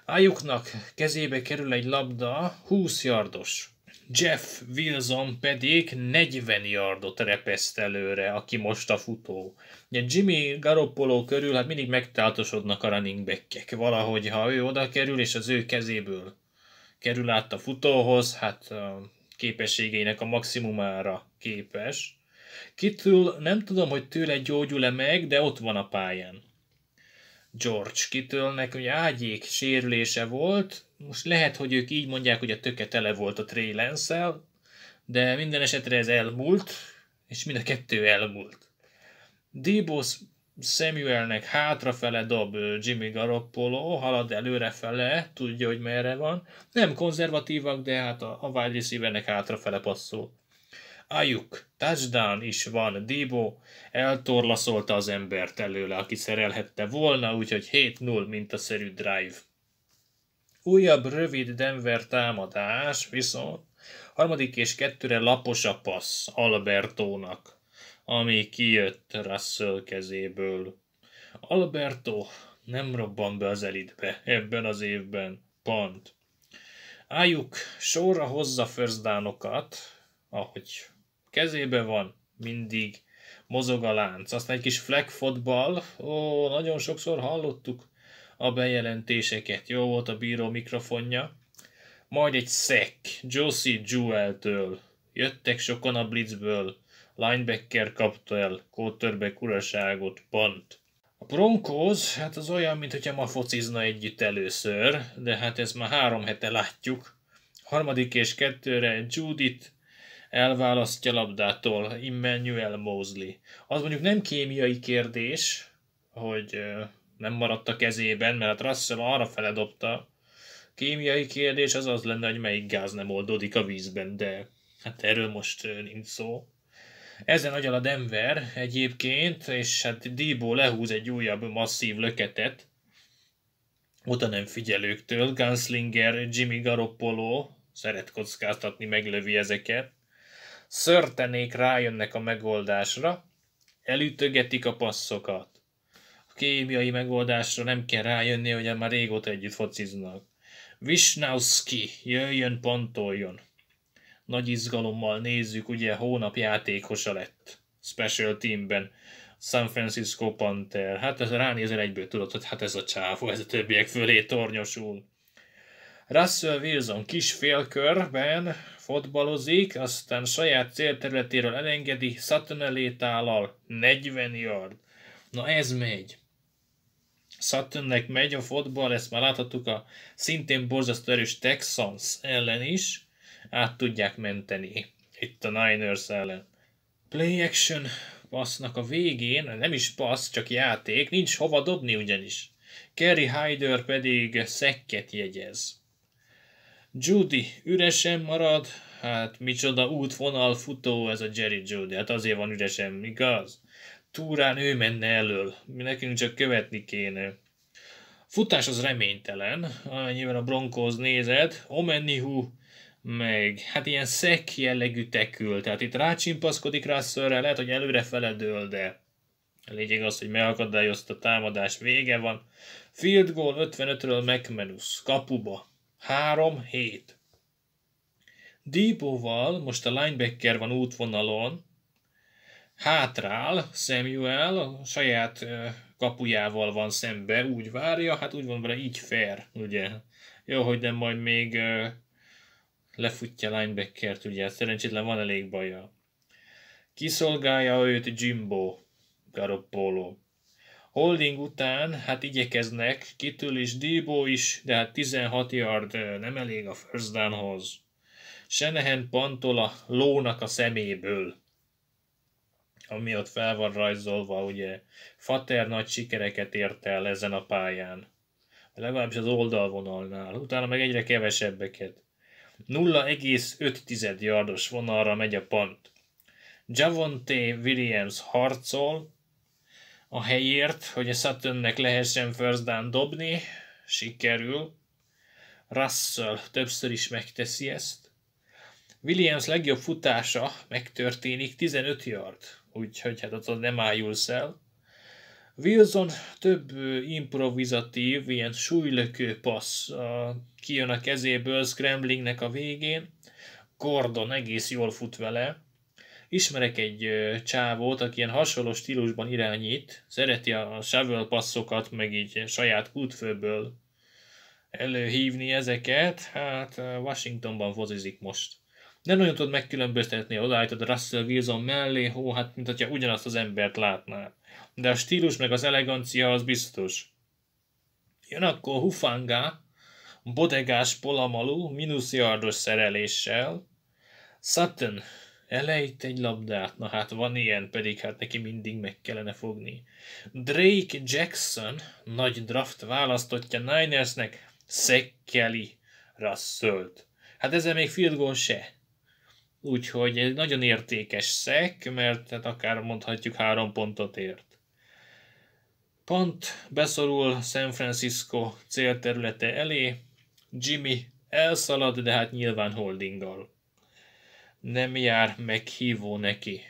Ájuknak kezébe kerül egy labda, 20 yardos. Jeff Wilson pedig 40 yardot repeszt előre, aki most a futó. Ugye Jimmy Garoppolo körül hát mindig megtáltosodnak a running back-ek. Valahogy, ha ő oda kerül, és az ő kezéből kerül át a futóhoz, hát a képességeinek a maximumára képes. Kitül nem tudom, hogy tőle gyógyul-e meg, de ott van a pályán. George Kitölnek ugye ágyék sérülése volt, most lehet, hogy ők így mondják, hogy a töke tele volt a Trey lance de minden esetre ez elmúlt, és mind a kettő elmúlt. Debo Samuelnek hátrafele dob Jimmy Garoppolo, halad előrefele, tudja, hogy merre van. Nem konzervatívak, de hát a, a wide receivernek hátrafele passzol. Ajuk, touchdown is van, Debo eltorlaszolta az embert előle, aki szerelhette volna, úgyhogy 7-0 mint a szerű drive. Újabb rövid Denver támadás, viszont harmadik és kettőre lapos a passz Albertónak, ami kijött Russell kezéből. Alberto nem robban be az elitbe ebben az évben, pont. Ájuk sorra hozza förzdánokat, ahogy kezébe van, mindig mozog a lánc. Aztán egy kis flag football, ó, nagyon sokszor hallottuk, a bejelentéseket. Jó volt a bíró mikrofonja. Majd egy szek Josie Jewel-től. Jöttek sokan a blitzből. Linebacker kapta el, quarterback uraságot, pont. A Broncos, hát az olyan, mintha ma focizna együtt először, de hát ezt már három hete látjuk. Harmadik és kettőre Judith elválasztja labdától Immanuel Mosley. Az mondjuk nem kémiai kérdés, hogy nem maradt a kezében, mert hát a Russell arra feledobta. a Kémiai kérdés az az lenne, hogy melyik gáz nem oldódik a vízben, de hát erről most nincs szó. Ezen agyal a Denver egyébként, és hát Dibó lehúz egy újabb masszív löketet, oda nem figyelőktől, Gunslinger, Jimmy Garoppolo szeret kockáztatni, meglövi ezeket, szörtenék rájönnek a megoldásra, elütögetik a passzokat kémiai megoldásra nem kell rájönni, hogy már régóta együtt fociznak. Visnauski, jöjjön, pontoljon. Nagy izgalommal nézzük, ugye hónap játékosa lett. Special teamben. San Francisco Panther. Hát ez ránézel egyből tudod, hogy hát ez a csávó, ez a többiek fölé tornyosul. Russell Wilson kis félkörben fotbalozik, aztán saját célterületéről elengedi, Sutton elétállal, 40 yard. Na ez megy. Suttonnek megy a fotball, ezt már láthattuk a szintén borzasztó erős Texans ellen is, át tudják menteni itt a Niners ellen. Play action passznak a végén, nem is passz, csak játék, nincs hova dobni ugyanis. Kerry Hyder pedig szekket jegyez. Judy üresen marad, hát micsoda útvonal futó ez a Jerry Judy, hát azért van üresen, igaz? túrán ő menne elől, mi nekünk csak követni kéne. Futás az reménytelen, amennyiben a Broncos nézett, hú, meg hát ilyen szek jellegű tekül, tehát itt rácsimpaszkodik szörre, lehet, hogy előre feledől, de a lényeg az, hogy megakadályozta a támadás, vége van. Field goal 55-ről McManus, kapuba, 3-7. Deepoval most a linebacker van útvonalon, hátrál Samuel, a saját kapujával van szembe, úgy várja, hát úgy van vele, így fair, ugye. Jó, hogy nem majd még lefutja linebackert, ugye, hát szerencsétlen van elég baja. Kiszolgálja őt Jimbo Garoppolo. Holding után, hát igyekeznek, kitől is, Debo is, de hát 16 yard nem elég a first downhoz. Senehen a lónak a szeméből ami ott fel van rajzolva, ugye Fater nagy sikereket ért el ezen a pályán, legalábbis az oldalvonalnál, utána meg egyre kevesebbeket. 0,5 yardos vonalra megy a pont. Javonte Williams harcol a helyért, hogy a Saturnnek lehessen first down dobni, sikerül. Russell többször is megteszi ezt. Williams legjobb futása megtörténik 15 yard úgyhogy hát ott nem ájulsz el. Wilson több improvizatív, ilyen súlylökő passz a, kijön a kezéből Scramblingnek a végén. Gordon egész jól fut vele. Ismerek egy csávót, aki ilyen hasonló stílusban irányít, szereti a shovel passzokat, meg így saját kutfőből előhívni ezeket. Hát Washingtonban fozizik most nem nagyon tudod megkülönböztetni, ha odaállítod Russell Wilson mellé, hó, hát mint hogyha ugyanazt az embert látnál. De a stílus meg az elegancia az biztos. Jön akkor Hufanga, bodegás polamalú, minuszjardos szereléssel. Sutton elejt egy labdát, na hát van ilyen, pedig hát neki mindig meg kellene fogni. Drake Jackson, nagy draft választottja Ninersnek, szekkeli Russellt. Hát ezzel még field goal se. Úgyhogy egy nagyon értékes szek, mert hát akár mondhatjuk három pontot ért. Pont beszorul San Francisco célterülete elé, Jimmy elszalad, de hát nyilván holdinggal. Nem jár meghívó neki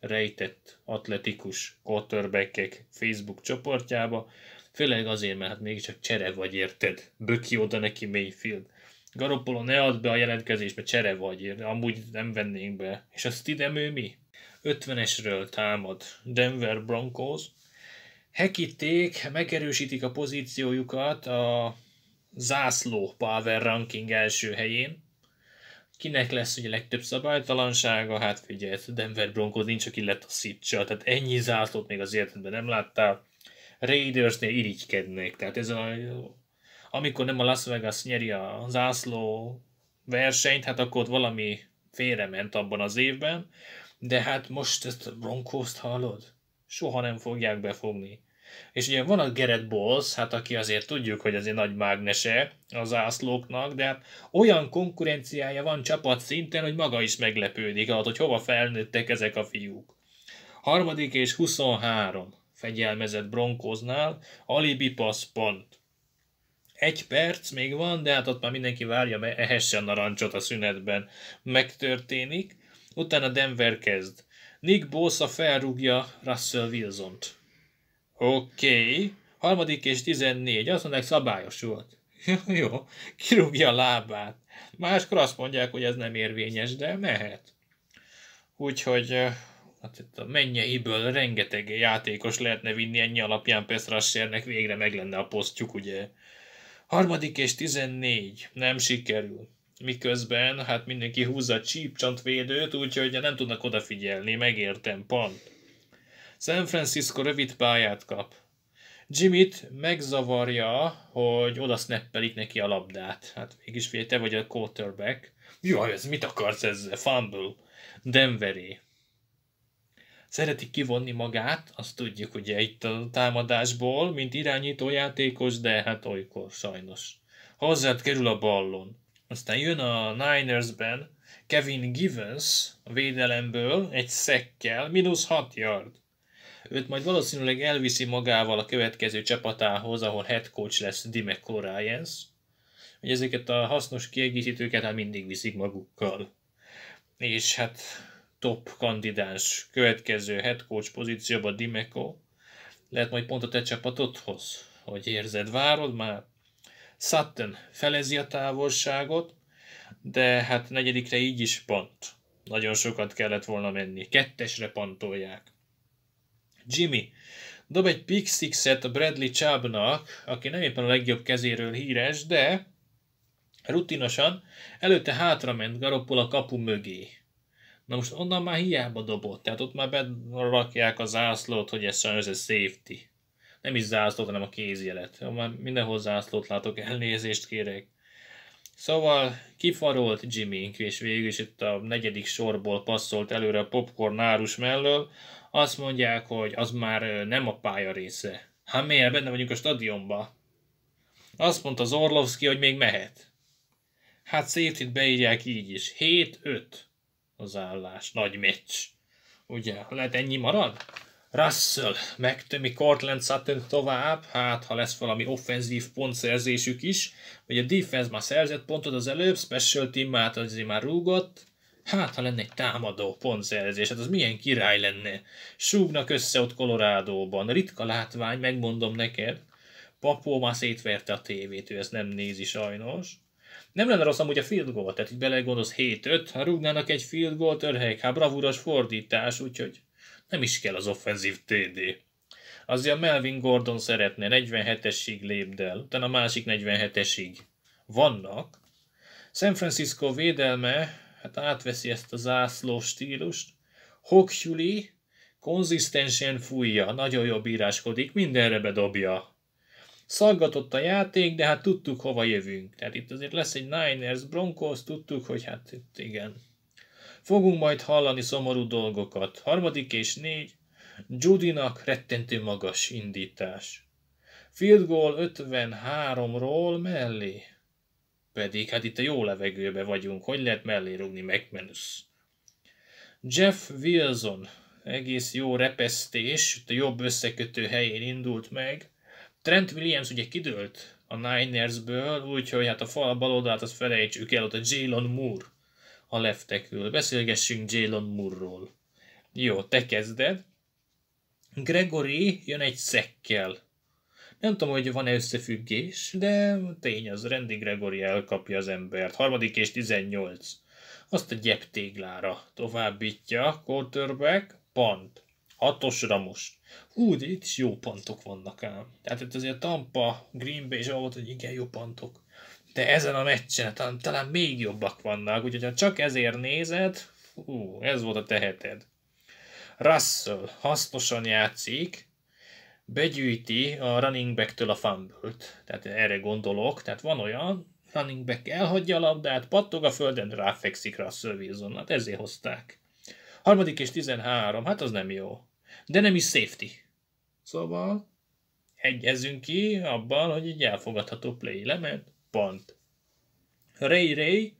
rejtett atletikus quarterback Facebook csoportjába, főleg azért, mert hát mégiscsak csere vagy érted, böki oda neki Mayfield. Garoppolo ne add be a jelentkezésbe, csere vagy, amúgy nem vennénk be. És a Stidem ő mi? 50-esről támad Denver Broncos. Hekíték, megerősítik a pozíciójukat a zászló power ranking első helyén. Kinek lesz ugye legtöbb szabálytalansága? Hát figyelj, hát Denver Broncos nincs, aki lett a letaszítsa, tehát ennyi zászlót még az életedben nem láttál. Raidersnél irigykednék, tehát ez a amikor nem a Las Vegas nyeri a zászló versenyt, hát akkor ott valami ment abban az évben, de hát most ezt a Broncos-t hallod? Soha nem fogják befogni. És ugye van a Gerett Bowles, hát aki azért tudjuk, hogy azért nagy mágnese az zászlóknak, de hát olyan konkurenciája van csapat szinten, hogy maga is meglepődik, hát, hogy hova felnőttek ezek a fiúk. Harmadik és 23 fegyelmezett bronkóznál, alibi passz pont egy perc még van, de hát ott már mindenki várja, mert ehesse a narancsot a szünetben. Megtörténik. Utána Denver kezd. Nick Bosa felrúgja Russell Wilson-t. Oké. Okay. Harmadik és 14. Azt mondják, szabályos volt. Jó. Kirúgja a lábát. Máskor azt mondják, hogy ez nem érvényes, de mehet. Úgyhogy hát itt a mennyeiből rengeteg játékos lehetne vinni ennyi alapján Pass végre meg lenne a posztjuk, ugye Harmadik és tizennégy. Nem sikerül. Miközben, hát mindenki húzza a csípcsontvédőt, úgyhogy nem tudnak odafigyelni, megértem, pont. San Francisco rövid pályát kap. Jimmy-t megzavarja, hogy oda snappelik neki a labdát. Hát mégis figyelj, te vagy a quarterback. Jaj, ez mit akarsz ezzel? Fumble. Denveré szereti kivonni magát, azt tudjuk ugye itt a támadásból, mint irányító játékos, de hát olykor sajnos. Hozzád kerül a ballon. Aztán jön a Ninersben Kevin Givens a védelemből egy szekkel, mínusz 6 yard. Őt majd valószínűleg elviszi magával a következő csapatához, ahol head coach lesz Dime Ryans, hogy ezeket a hasznos kiegészítőket hát mindig viszik magukkal. És hát top kandidáns következő head coach pozícióba Dimeko, lehet majd pont a te csapatodhoz, hogy érzed, várod már. Sutton felezi a távolságot, de hát negyedikre így is pont. Nagyon sokat kellett volna menni. Kettesre pantolják. Jimmy dob egy pick a Bradley Chubbnak, aki nem éppen a legjobb kezéről híres, de rutinosan előtte hátra ment Garoppol a kapu mögé. Na most onnan már hiába dobott, tehát ott már berakják a zászlót, hogy ez sajnos egy safety. Nem is zászlót, hanem a kézjelet. Már mindenhol zászlót látok, elnézést kérek. Szóval kifarolt Jimmy, és végül is itt a negyedik sorból passzolt előre a popcorn árus mellől. Azt mondják, hogy az már nem a pálya része. Hát miért? Benne vagyunk a stadionba. Azt mondta az Orlovski, hogy még mehet. Hát safety beírják így is. 7-5 az állás. Nagy meccs. Ugye, lehet ennyi marad? Russell megtömi Cortland Sutton tovább, hát ha lesz valami offenzív pontszerzésük is, vagy a defense már szerzett pontot az előbb, special team már hát azért már rúgott, hát ha lenne egy támadó pontszerzés, hát az milyen király lenne. Súgnak össze ott Kolorádóban, ritka látvány, megmondom neked. Papó már szétverte a tévét, ő ezt nem nézi sajnos. Nem lenne rossz amúgy a field goal, tehát így belegondolsz 7-5, ha rúgnának egy field goal, törhelyek, hát bravúros fordítás, úgyhogy nem is kell az offenzív TD. Azért a Melvin Gordon szeretne 47-esig lépdel, utána a másik 47-esig vannak. San Francisco védelme, hát átveszi ezt a zászló stílust. Hokjuli konzisztensen fújja, nagyon jobb íráskodik, mindenre bedobja. Szaggatott a játék, de hát tudtuk, hova jövünk. Tehát itt azért lesz egy Niners Broncos, tudtuk, hogy hát itt igen. Fogunk majd hallani szomorú dolgokat. Harmadik és négy, Judinak rettentő magas indítás. Field goal 53-ról mellé. Pedig hát itt a jó levegőbe vagyunk, hogy lehet mellé rúgni McManus. Jeff Wilson, egész jó repesztés, itt a jobb összekötő helyén indult meg. Trent Williams ugye kidőlt a Ninersből, úgyhogy hát a fal bal oldalt azt felejtsük el, ott a Jalen Moore a leftekül. Beszélgessünk Jalen Moore-ról. Jó, te kezded. Gregory jön egy szekkel. Nem tudom, hogy van-e összefüggés, de tény az, Randy Gregory elkapja az embert. Harmadik és 18. Azt a gyep téglára továbbítja, quarterback, pont. Hatosra most. Hú, de itt is jó pontok vannak ám. Tehát itt azért Tampa, Green Bay is volt, hogy igen, jó pontok. De ezen a meccsen talán, talán még jobbak vannak, úgyhogy ha csak ezért nézed, hú, ez volt a teheted. Russell hasznosan játszik, begyűjti a running back-től a fumble Tehát erre gondolok, tehát van olyan, running back elhagyja a labdát, pattog a földön, ráfekszik rá a Wilson, hát ezért hozták. Harmadik és 13, hát az nem jó de nem is safety. Szóval egyezünk ki abban, hogy egy elfogadható play element, pont. Ray Ray,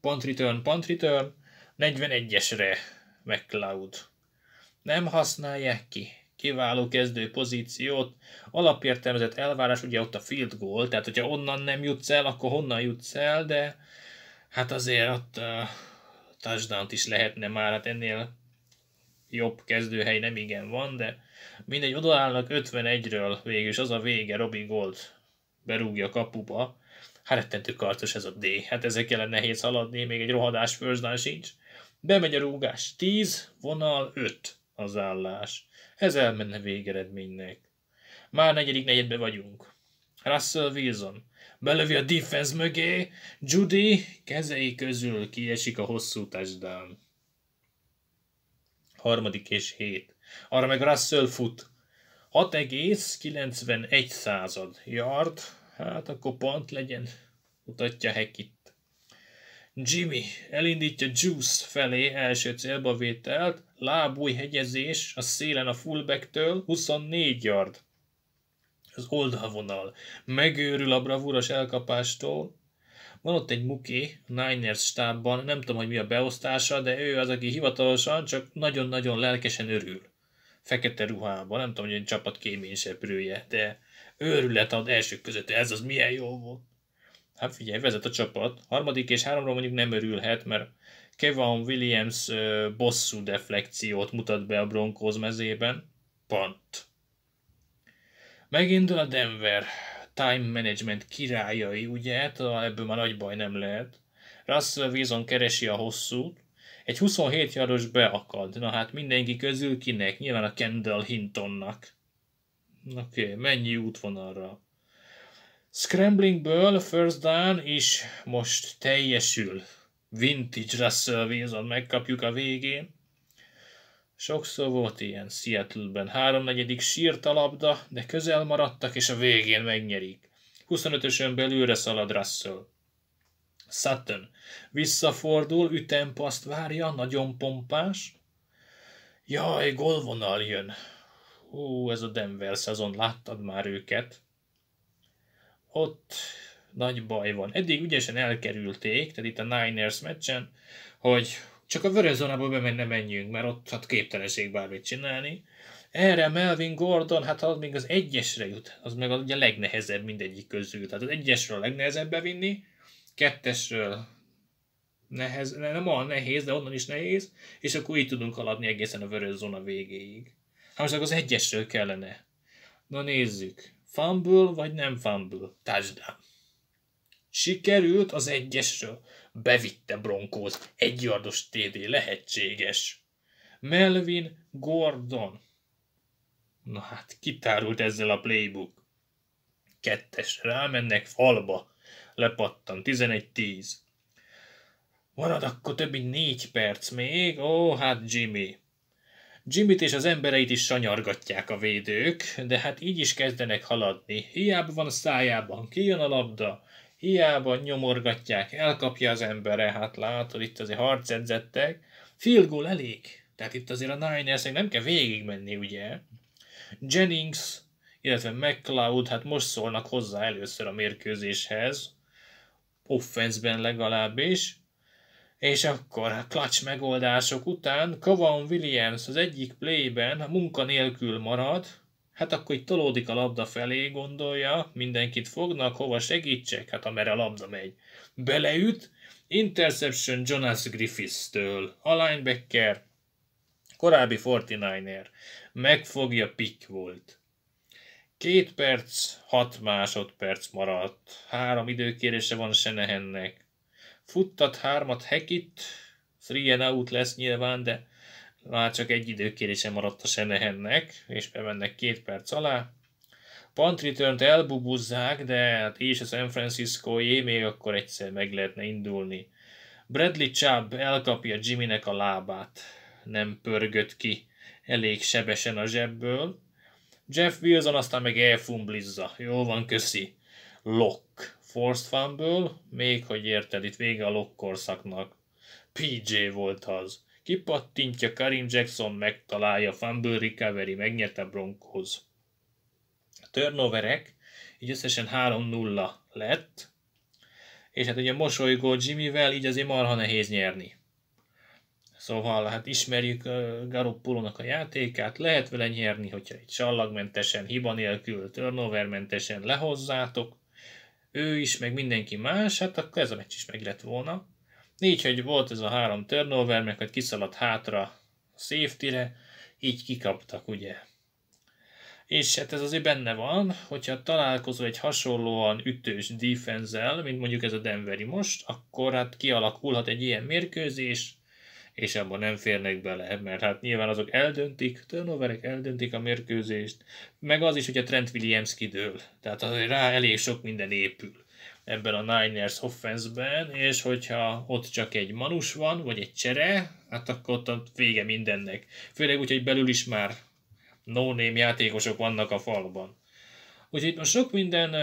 pont return, pont return, 41-esre McCloud. Nem használják ki. Kiváló kezdő pozíciót, alapértelmezett elvárás, ugye ott a field goal, tehát hogyha onnan nem jutsz el, akkor honnan jutsz el, de hát azért ott uh, touchdown is lehetne már, hát ennél jobb kezdőhely nem igen van, de mindegy, odaállnak 51-ről végül, és az a vége, Robin Gold berúgja kapuba, hát rettentő kartos ez a D, hát ezek ellen nehéz haladni, még egy rohadás főzdán sincs, bemegy a rúgás, 10, vonal 5 az állás, ez elmenne végeredménynek. Már negyedik negyedbe vagyunk. Russell Wilson, belövi a defense mögé, Judy kezei közül kiesik a hosszú touchdown harmadik és hét. Arra meg Russell fut. 6,91 század yard, hát akkor pont legyen, mutatja Hekit. Jimmy elindítja Juice felé első célba vételt, lábúj hegyezés a szélen a fullbacktől 24 yard. Az oldalvonal megőrül a bravúros elkapástól, van ott egy Muki, Niners stábban, nem tudom, hogy mi a beosztása, de ő az, aki hivatalosan csak nagyon-nagyon lelkesen örül. Fekete ruhában, nem tudom, hogy egy csapat kéményseprője, de őrület ad elsők között, ez az milyen jó volt. Hát figyelj, vezet a csapat. Harmadik és háromra mondjuk nem örülhet, mert Kevin Williams bosszú deflekciót mutat be a Broncos mezében. Pont. Megindul a Denver time management királyai, ugye, hát ebből már nagy baj nem lehet. Russell Wilson keresi a hosszút, egy 27 jaros beakad, na hát mindenki közül kinek? Nyilván a Kendall Hintonnak. Oké, okay, mennyi útvonalra? Scramblingből first down is most teljesül. Vintage Russell Wilson megkapjuk a végén. Sokszor volt ilyen Seattle-ben. Háromnegyedik sírt a labda, de közel maradtak, és a végén megnyerik. 25-ösön belülre szalad Russell. Sutton visszafordul, ütempaszt várja, nagyon pompás. Jaj, golvonal jön. Hú, ez a Denver szezon, láttad már őket? Ott nagy baj van. Eddig ügyesen elkerülték, tehát itt a Niners meccsen, hogy csak a vörös zónából bemenne menjünk, mert ott hát képtelenség bármit csinálni. Erre Melvin Gordon, hát az még az egyesre jut, az meg az ugye a legnehezebb mindegyik közül. Tehát az egyesről a legnehezebb bevinni, kettesről nehez, nem olyan nehéz, de onnan is nehéz, és akkor így tudunk haladni egészen a vörös zóna végéig. Hát most az egyesről kellene. Na nézzük. Fumble vagy nem fumble? Touchdown. Sikerült az egyesről bevitte Broncos, egy yardos TD lehetséges. Melvin Gordon. Na hát, kitárult ezzel a playbook. Kettes, rámennek falba. Lepattan, 11-10. Marad akkor több mint négy perc még, ó, hát Jimmy. Jimmy és az embereit is sanyargatják a védők, de hát így is kezdenek haladni. Hiába van a szájában, kijön a labda, hiába nyomorgatják, elkapja az embere, hát látod, itt azért edzettek. field goal elég, tehát itt azért a niners nem kell végigmenni, ugye? Jennings, illetve McCloud, hát most szólnak hozzá először a mérkőzéshez, offenszben legalábbis, és akkor a clutch megoldások után Kavan Williams az egyik playben munkanélkül marad, Hát akkor itt tolódik a labda felé, gondolja, mindenkit fognak, hova segítsek? Hát amerre a labda megy. Beleüt, interception Jonas Griffiths-től, a linebacker, korábbi 49er, megfogja pick volt. Két perc, hat másodperc maradt, három időkérése van Senehennek. Futtat hármat Hekit, three and out lesz nyilván, de már csak egy időkérése maradt a Senehennek, és bemennek két perc alá. Punt return elbubuzzák, de hát is a San francisco még akkor egyszer meg lehetne indulni. Bradley Chubb elkapja Jimmynek a lábát. Nem pörgött ki elég sebesen a zsebből. Jeff Wilson aztán meg elfumblizza. Jó van, köszi. Lock. Forced fumble, még hogy érted, itt vége a lock korszaknak. PJ volt az. Kipattintja, Karim Jackson megtalálja, fumble recovery, megnyerte Broncos. A turnoverek, így összesen 3-0 lett, és hát ugye mosolygó Jimmyvel így azért marha nehéz nyerni. Szóval hát ismerjük nak a játékát, lehet vele nyerni, hogyha egy csallagmentesen, hiba nélkül, turnovermentesen lehozzátok, ő is, meg mindenki más, hát akkor ez a meccs is meg lett volna. Így, hogy volt ez a három turnover, meg hogy kiszaladt hátra a safety-re, így kikaptak, ugye. És hát ez azért benne van, hogyha találkozol egy hasonlóan ütős defense mint mondjuk ez a Denveri most, akkor hát kialakulhat egy ilyen mérkőzés, és abban nem férnek bele, mert hát nyilván azok eldöntik, turnoverek eldöntik a mérkőzést, meg az is, hogy a Trent Williams kidől, tehát azért rá elég sok minden épül ebben a Niners offenseben, és hogyha ott csak egy manus van, vagy egy csere, hát akkor ott vége mindennek. Főleg úgy, hogy belül is már no-name játékosok vannak a falban. Úgyhogy most sok minden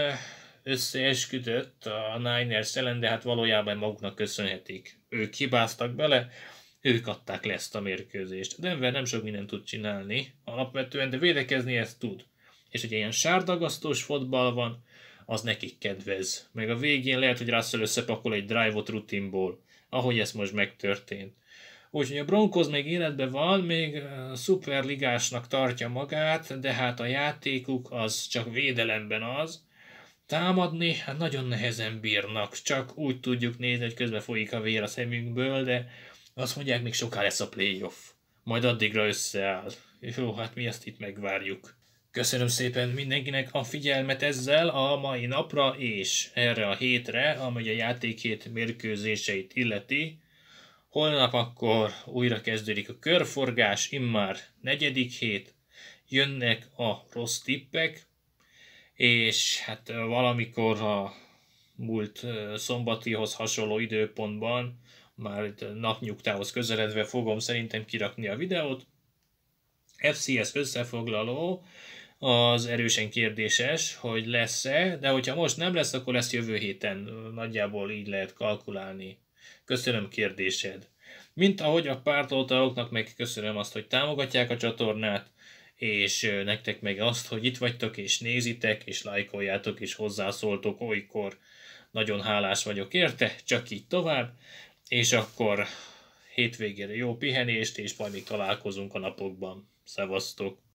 összeesküdött a Niners ellen, de hát valójában maguknak köszönhetik. Ők hibáztak bele, ők adták le ezt a mérkőzést. Denver nem sok mindent tud csinálni alapvetően, de védekezni ezt tud. És hogy ilyen sárdagasztós fotball van, az nekik kedvez. Meg a végén lehet, hogy Russell összepakol egy drive-ot rutinból, ahogy ez most megtörtént. Úgyhogy a Broncos még életben van, még eh, szuperligásnak tartja magát, de hát a játékuk az csak védelemben az. Támadni hát nagyon nehezen bírnak, csak úgy tudjuk nézni, hogy közben folyik a vér a szemünkből, de azt mondják, még soká lesz a playoff. Majd addigra összeáll. Jó, hát mi ezt itt megvárjuk. Köszönöm szépen mindenkinek a figyelmet ezzel a mai napra és erre a hétre, amely a játékét, mérkőzéseit illeti. Holnap akkor újra kezdődik a körforgás, immár negyedik hét, jönnek a rossz tippek, és hát valamikor a múlt szombatihoz hasonló időpontban, már itt napnyugtához közeledve fogom szerintem kirakni a videót. FCS összefoglaló, az erősen kérdéses, hogy lesz-e, de hogyha most nem lesz, akkor lesz jövő héten. Nagyjából így lehet kalkulálni. Köszönöm kérdésed. Mint ahogy a pártoltalóknak meg köszönöm azt, hogy támogatják a csatornát, és nektek meg azt, hogy itt vagytok, és nézitek, és lájkoljátok, és hozzászóltok olykor. Nagyon hálás vagyok érte, csak így tovább, és akkor hétvégére jó pihenést, és majd még találkozunk a napokban. Szevasztok!